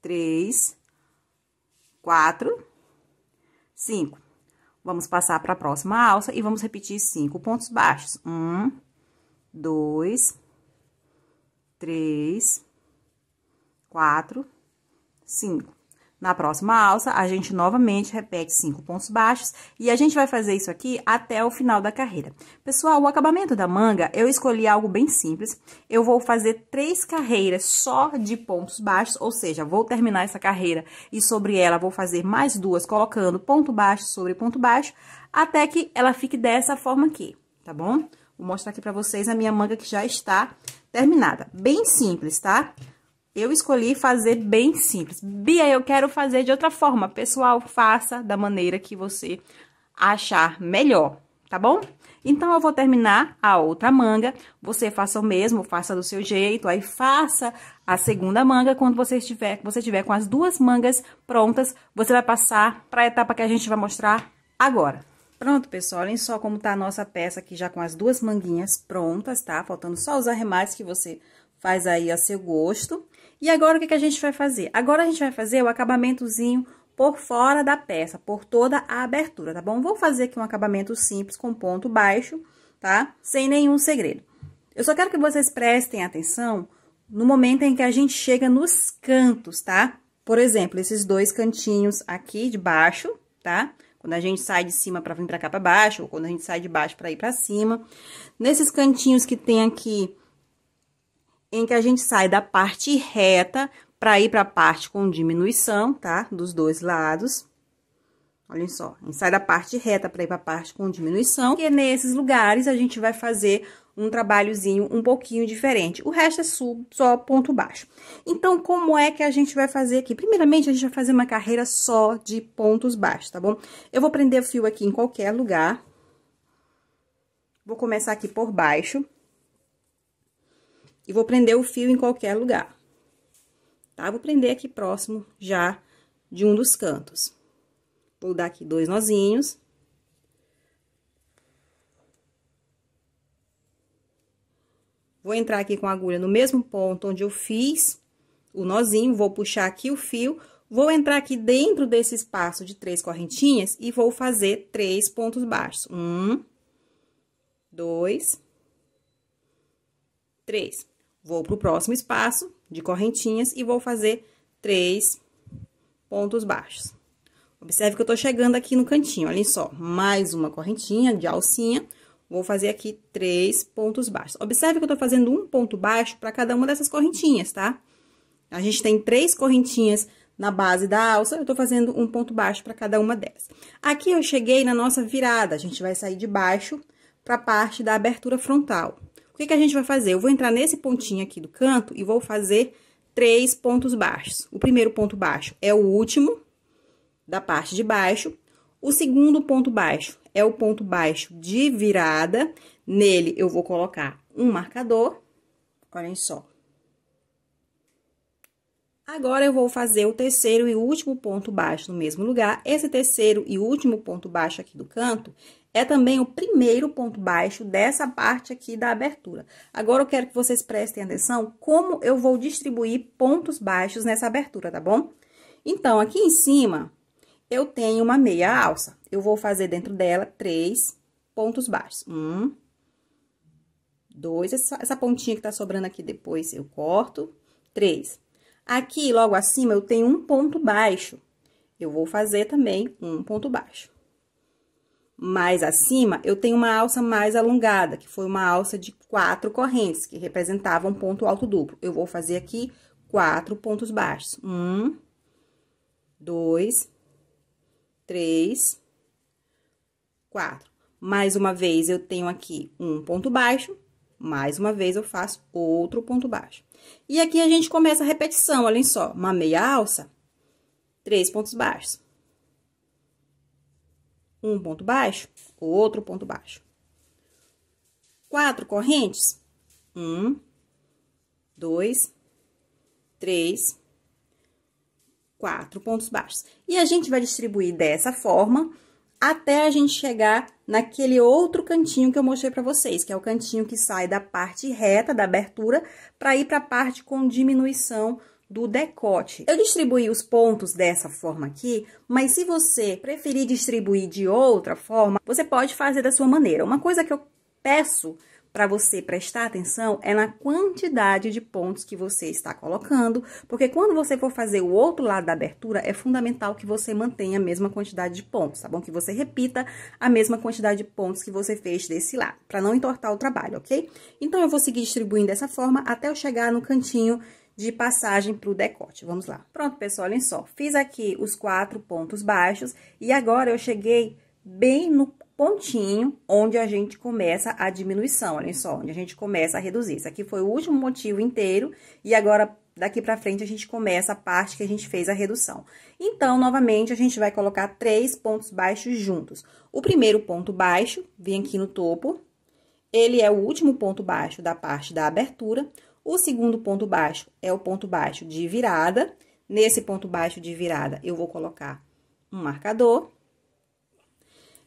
três, quatro, cinco. Vamos passar para a próxima alça e vamos repetir cinco pontos baixos. Um, dois, três, quatro, cinco. Na próxima alça, a gente novamente repete cinco pontos baixos e a gente vai fazer isso aqui até o final da carreira. Pessoal, o acabamento da manga, eu escolhi algo bem simples. Eu vou fazer três carreiras só de pontos baixos, ou seja, vou terminar essa carreira e sobre ela vou fazer mais duas colocando ponto baixo sobre ponto baixo, até que ela fique dessa forma aqui, tá bom? Vou mostrar aqui pra vocês a minha manga que já está terminada. Bem simples, tá? Tá? Eu escolhi fazer bem simples. Bia, eu quero fazer de outra forma. Pessoal, faça da maneira que você achar melhor, tá bom? Então, eu vou terminar a outra manga. Você faça o mesmo, faça do seu jeito, aí faça a segunda manga. Quando você estiver, você tiver com as duas mangas prontas, você vai passar para a etapa que a gente vai mostrar agora. Pronto, pessoal, olhem só como tá a nossa peça aqui já com as duas manguinhas prontas, tá? Faltando só os arremates que você faz aí a seu gosto. E agora, o que, que a gente vai fazer? Agora, a gente vai fazer o acabamentozinho por fora da peça, por toda a abertura, tá bom? Vou fazer aqui um acabamento simples com ponto baixo, tá? Sem nenhum segredo. Eu só quero que vocês prestem atenção no momento em que a gente chega nos cantos, tá? Por exemplo, esses dois cantinhos aqui de baixo, tá? Quando a gente sai de cima para vir para cá para baixo, ou quando a gente sai de baixo para ir para cima. Nesses cantinhos que tem aqui em que a gente sai da parte reta para ir para a parte com diminuição, tá? Dos dois lados. Olhem só, a gente sai da parte reta para ir para a parte com diminuição. E nesses lugares a gente vai fazer um trabalhozinho um pouquinho diferente. O resto é sub, só ponto baixo. Então, como é que a gente vai fazer aqui? Primeiramente, a gente vai fazer uma carreira só de pontos baixos, tá bom? Eu vou prender o fio aqui em qualquer lugar. Vou começar aqui por baixo. E vou prender o fio em qualquer lugar. Tá? Vou prender aqui próximo já de um dos cantos. Vou dar aqui dois nozinhos. Vou entrar aqui com a agulha no mesmo ponto onde eu fiz o nozinho, vou puxar aqui o fio, vou entrar aqui dentro desse espaço de três correntinhas e vou fazer três pontos baixos. Um, dois, três. Vou pro próximo espaço de correntinhas e vou fazer três pontos baixos. Observe que eu tô chegando aqui no cantinho, olhem só, mais uma correntinha de alcinha, vou fazer aqui três pontos baixos. Observe que eu tô fazendo um ponto baixo para cada uma dessas correntinhas, tá? A gente tem três correntinhas na base da alça, eu tô fazendo um ponto baixo para cada uma delas. Aqui eu cheguei na nossa virada, a gente vai sair de baixo para a parte da abertura frontal que, que a gente vai fazer? Eu vou entrar nesse pontinho aqui do canto e vou fazer três pontos baixos. O primeiro ponto baixo é o último da parte de baixo. O segundo ponto baixo é o ponto baixo de virada. Nele, eu vou colocar um marcador. Olhem só. Agora, eu vou fazer o terceiro e último ponto baixo no mesmo lugar. Esse terceiro e último ponto baixo aqui do canto é também o primeiro ponto baixo dessa parte aqui da abertura. Agora eu quero que vocês prestem atenção como eu vou distribuir pontos baixos nessa abertura, tá bom? Então, aqui em cima, eu tenho uma meia alça. Eu vou fazer dentro dela três pontos baixos. Um, dois, essa, pontinha que tá sobrando aqui depois eu corto, três. Aqui, logo acima, eu tenho um ponto baixo. Eu vou fazer também um ponto baixo mais acima, eu tenho uma alça mais alongada, que foi uma alça de quatro correntes, que representava um ponto alto duplo. Eu vou fazer aqui quatro pontos baixos. Um, dois, três, quatro. Mais uma vez, eu tenho aqui um ponto baixo, mais uma vez, eu faço outro ponto baixo. E aqui, a gente começa a repetição, olhem só, uma meia alça, três pontos baixos um ponto baixo, outro ponto baixo. Quatro correntes, um, dois, três, quatro pontos baixos. E a gente vai distribuir dessa forma até a gente chegar naquele outro cantinho que eu mostrei para vocês, que é o cantinho que sai da parte reta da abertura para ir para a parte com diminuição do decote. Eu distribuí os pontos dessa forma aqui, mas se você preferir distribuir de outra forma, você pode fazer da sua maneira. Uma coisa que eu peço para você prestar atenção é na quantidade de pontos que você está colocando, porque quando você for fazer o outro lado da abertura, é fundamental que você mantenha a mesma quantidade de pontos, tá bom? Que você repita a mesma quantidade de pontos que você fez desse lado, para não entortar o trabalho, ok? Então, eu vou seguir distribuindo dessa forma até eu chegar no cantinho de passagem para o decote. Vamos lá. Pronto, pessoal, olhem só. Fiz aqui os quatro pontos baixos e agora eu cheguei bem no pontinho onde a gente começa a diminuição, olhem só, onde a gente começa a reduzir. Isso aqui foi o último motivo inteiro e agora daqui para frente a gente começa a parte que a gente fez a redução. Então, novamente, a gente vai colocar três pontos baixos juntos. O primeiro ponto baixo, vem aqui no topo, ele é o último ponto baixo da parte da abertura. O segundo ponto baixo é o ponto baixo de virada. Nesse ponto baixo de virada, eu vou colocar um marcador.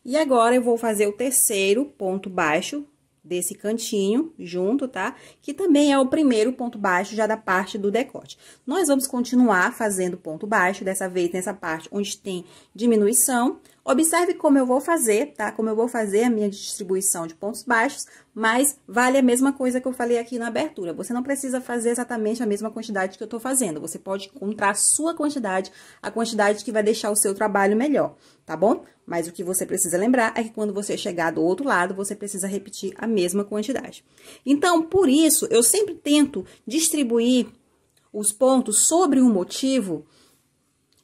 E agora, eu vou fazer o terceiro ponto baixo desse cantinho junto, tá? Que também é o primeiro ponto baixo já da parte do decote. Nós vamos continuar fazendo ponto baixo, dessa vez nessa parte onde tem diminuição, Observe como eu vou fazer, tá? Como eu vou fazer a minha distribuição de pontos baixos, mas vale a mesma coisa que eu falei aqui na abertura. Você não precisa fazer exatamente a mesma quantidade que eu estou fazendo. Você pode encontrar a sua quantidade, a quantidade que vai deixar o seu trabalho melhor, tá bom? Mas o que você precisa lembrar é que quando você chegar do outro lado, você precisa repetir a mesma quantidade. Então, por isso, eu sempre tento distribuir os pontos sobre um motivo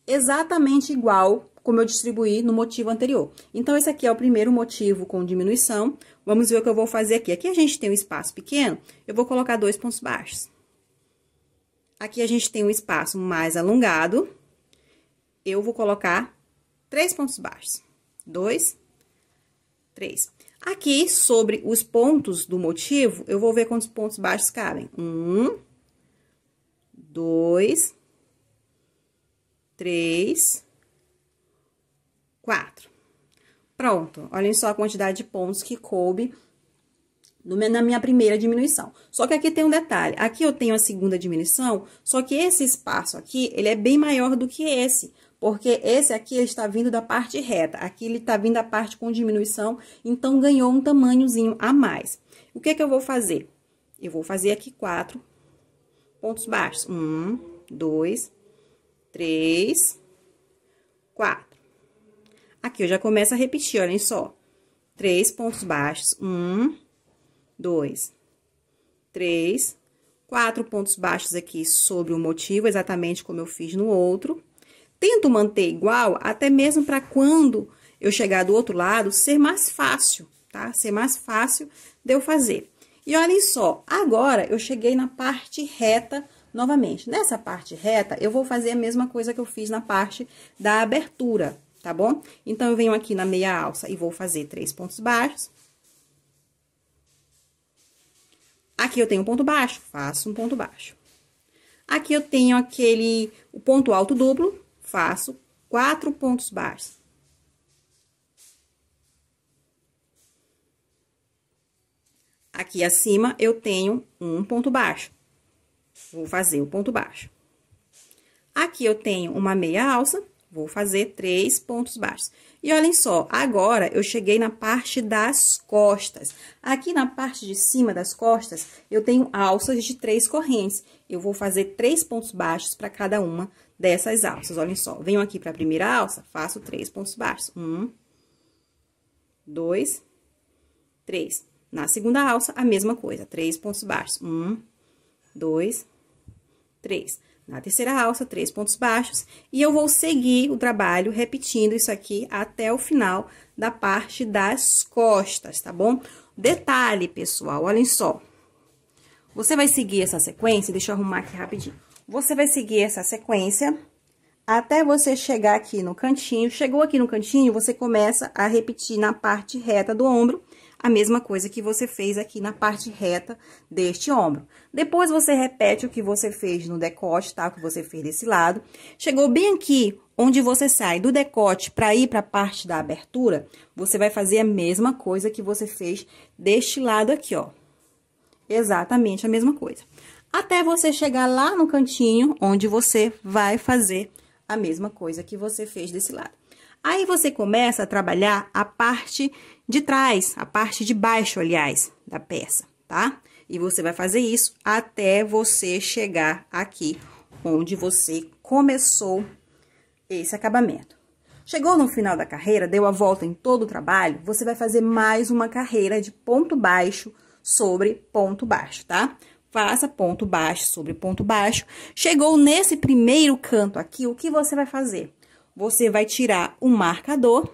exatamente igual como eu distribuí no motivo anterior. Então, esse aqui é o primeiro motivo com diminuição. Vamos ver o que eu vou fazer aqui. Aqui a gente tem um espaço pequeno, eu vou colocar dois pontos baixos. Aqui a gente tem um espaço mais alongado, eu vou colocar três pontos baixos. Dois, três. Aqui, sobre os pontos do motivo, eu vou ver quantos pontos baixos cabem. Um, dois, três, quatro. Pronto, olhem só a quantidade de pontos que coube na minha primeira diminuição. Só que aqui tem um detalhe, aqui eu tenho a segunda diminuição, só que esse espaço aqui, ele é bem maior do que esse, porque esse aqui está vindo da parte reta, aqui ele está vindo da parte com diminuição, então ganhou um tamanhozinho a mais. O que que eu vou fazer? Eu vou fazer aqui quatro pontos baixos. Um, dois, três, quatro. Aqui eu já começo a repetir, olhem só. Três pontos baixos. Um, dois, três, quatro pontos baixos aqui sobre o motivo, exatamente como eu fiz no outro. Tento manter igual, até mesmo para quando eu chegar do outro lado, ser mais fácil, tá? Ser mais fácil de eu fazer. E olhem só, agora eu cheguei na parte reta novamente. Nessa parte reta, eu vou fazer a mesma coisa que eu fiz na parte da abertura, tá bom? Então, eu venho aqui na meia alça e vou fazer três pontos baixos. Aqui eu tenho um ponto baixo, faço um ponto baixo. Aqui eu tenho aquele, o ponto alto duplo, faço quatro pontos baixos. Aqui acima eu tenho um ponto baixo. Vou fazer o ponto baixo. Aqui eu tenho uma meia alça, Vou fazer três pontos baixos. E olhem só, agora eu cheguei na parte das costas. Aqui na parte de cima das costas, eu tenho alças de três correntes. Eu vou fazer três pontos baixos para cada uma dessas alças. Olhem só, venho aqui para a primeira alça, faço três pontos baixos. Um, dois, três. Na segunda alça, a mesma coisa, três pontos baixos. Um, dois, três na terceira alça, três pontos baixos, e eu vou seguir o trabalho repetindo isso aqui até o final da parte das costas, tá bom? Detalhe, pessoal, olhem só. Você vai seguir essa sequência, deixa eu arrumar aqui rapidinho. Você vai seguir essa sequência até você chegar aqui no cantinho. Chegou aqui no cantinho, você começa a repetir na parte reta do ombro a mesma coisa que você fez aqui na parte reta deste ombro. Depois, você repete o que você fez no decote, tá? O que você fez desse lado. Chegou bem aqui, onde você sai do decote para ir para a parte da abertura, você vai fazer a mesma coisa que você fez deste lado aqui, ó. Exatamente a mesma coisa. Até você chegar lá no cantinho, onde você vai fazer a mesma coisa que você fez desse lado. Aí, você começa a trabalhar a parte de trás, a parte de baixo, aliás, da peça, tá? E você vai fazer isso até você chegar aqui, onde você começou esse acabamento. Chegou no final da carreira, deu a volta em todo o trabalho, você vai fazer mais uma carreira de ponto baixo sobre ponto baixo, tá? Faça ponto baixo sobre ponto baixo. Chegou nesse primeiro canto aqui, o que você vai fazer? Você vai tirar o marcador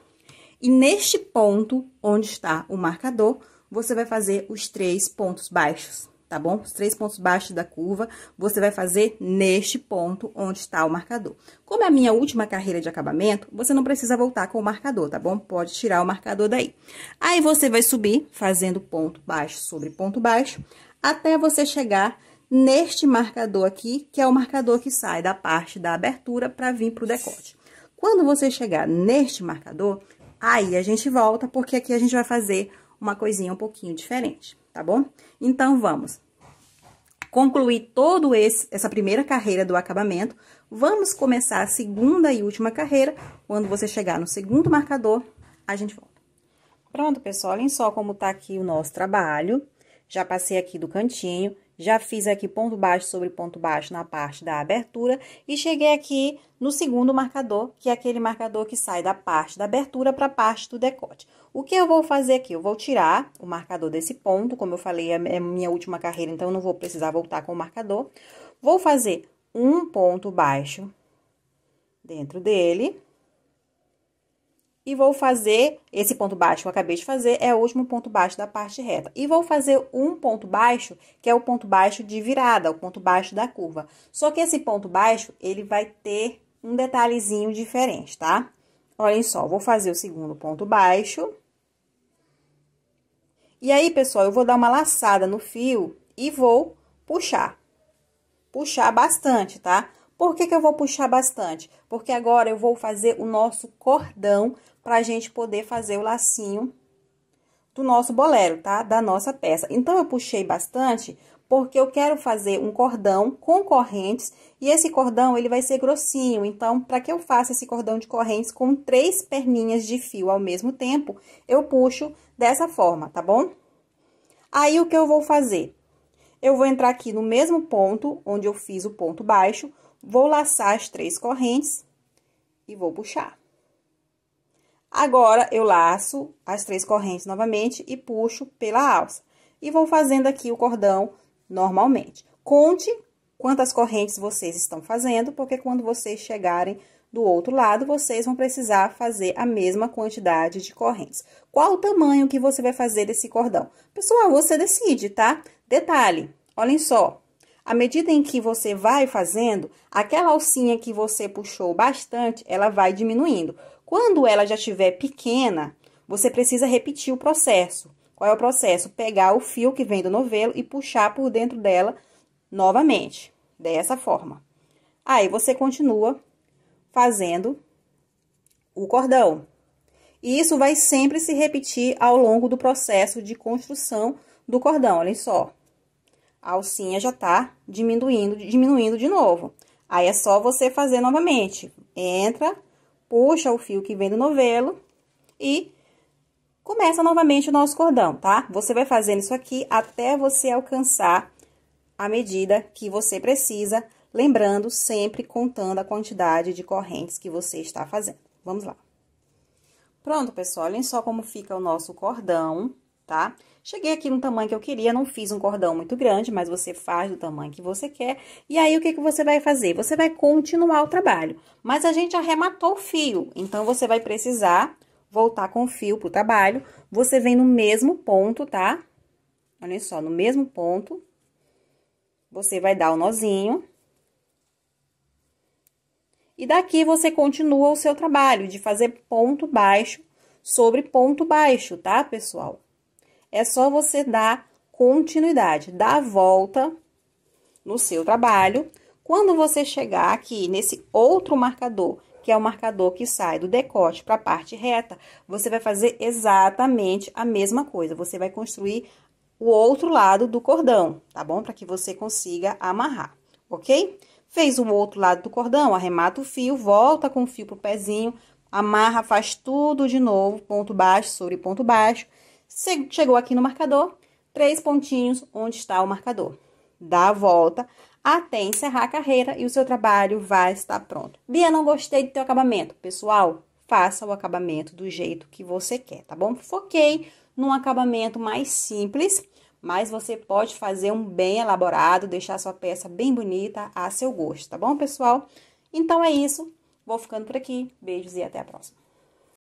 e neste ponto, onde está o marcador, você vai fazer os três pontos baixos, tá bom? Os três pontos baixos da curva, você vai fazer neste ponto onde está o marcador. Como é a minha última carreira de acabamento, você não precisa voltar com o marcador, tá bom? Pode tirar o marcador daí. Aí, você vai subir fazendo ponto baixo sobre ponto baixo, até você chegar neste marcador aqui, que é o marcador que sai da parte da abertura para vir para o decote. Quando você chegar neste marcador, Aí a gente volta, porque aqui a gente vai fazer uma coisinha um pouquinho diferente, tá bom? Então, vamos concluir todo esse essa primeira carreira do acabamento, vamos começar a segunda e última carreira. Quando você chegar no segundo marcador, a gente volta. Pronto, pessoal, olhem só como tá aqui o nosso trabalho. Já passei aqui do cantinho, já fiz aqui ponto baixo sobre ponto baixo na parte da abertura e cheguei aqui no segundo marcador, que é aquele marcador que sai da parte da abertura para a parte do decote. O que eu vou fazer aqui? Eu vou tirar o marcador desse ponto, como eu falei, é, é minha última carreira, então eu não vou precisar voltar com o marcador. Vou fazer um ponto baixo dentro dele e vou fazer esse ponto baixo que eu acabei de fazer é o último ponto baixo da parte reta. E vou fazer um ponto baixo, que é o ponto baixo de virada, o ponto baixo da curva. Só que esse ponto baixo, ele vai ter um detalhezinho diferente, tá? Olhem só, vou fazer o segundo ponto baixo. E aí, pessoal, eu vou dar uma laçada no fio e vou puxar. Puxar bastante, tá? Por que, que eu vou puxar bastante? Porque agora eu vou fazer o nosso cordão para a gente poder fazer o lacinho do nosso bolero, tá? Da nossa peça. Então, eu puxei bastante porque eu quero fazer um cordão com correntes e esse cordão ele vai ser grossinho. Então, para que eu faça esse cordão de correntes com três perninhas de fio ao mesmo tempo, eu puxo dessa forma, tá bom? Aí, o que eu vou fazer? Eu vou entrar aqui no mesmo ponto onde eu fiz o ponto baixo, vou laçar as três correntes e vou puxar. Agora, eu laço as três correntes novamente e puxo pela alça. E vou fazendo aqui o cordão normalmente. Conte quantas correntes vocês estão fazendo, porque quando vocês chegarem do outro lado, vocês vão precisar fazer a mesma quantidade de correntes. Qual o tamanho que você vai fazer desse cordão? Pessoal, você decide, tá? Detalhe, olhem só. À medida em que você vai fazendo, aquela alcinha que você puxou bastante, ela vai diminuindo. Quando ela já estiver pequena, você precisa repetir o processo. Qual é o processo? Pegar o fio que vem do novelo e puxar por dentro dela novamente, dessa forma. Aí você continua fazendo o cordão. E isso vai sempre se repetir ao longo do processo de construção do cordão, olhem só. A alcinha já tá diminuindo, diminuindo de novo. Aí é só você fazer novamente. Entra, puxa o fio que vem do novelo e começa novamente o nosso cordão, tá? Você vai fazendo isso aqui até você alcançar a medida que você precisa, lembrando sempre contando a quantidade de correntes que você está fazendo. Vamos lá. Pronto, pessoal, olhem só como fica o nosso cordão, tá? Tá? Cheguei aqui no tamanho que eu queria, não fiz um cordão muito grande, mas você faz do tamanho que você quer. E aí, o que, que você vai fazer? Você vai continuar o trabalho, mas a gente arrematou o fio, então você vai precisar voltar com o fio pro trabalho. Você vem no mesmo ponto, tá? Olha só, no mesmo ponto, você vai dar o um nozinho. E daqui você continua o seu trabalho de fazer ponto baixo sobre ponto baixo, tá, pessoal? É só você dar continuidade, dar a volta no seu trabalho. Quando você chegar aqui nesse outro marcador, que é o marcador que sai do decote para a parte reta, você vai fazer exatamente a mesma coisa. Você vai construir o outro lado do cordão, tá bom? Para que você consiga amarrar, ok? Fez o outro lado do cordão, arremata o fio, volta com o fio pro pezinho, amarra, faz tudo de novo, ponto baixo sobre ponto baixo, Chegou aqui no marcador, três pontinhos onde está o marcador. Dá a volta até encerrar a carreira e o seu trabalho vai estar pronto. Bia, não gostei do teu acabamento. Pessoal, faça o acabamento do jeito que você quer, tá bom? Foquei num acabamento mais simples, mas você pode fazer um bem elaborado, deixar sua peça bem bonita a seu gosto, tá bom, pessoal? Então é isso. Vou ficando por aqui. Beijos e até a próxima.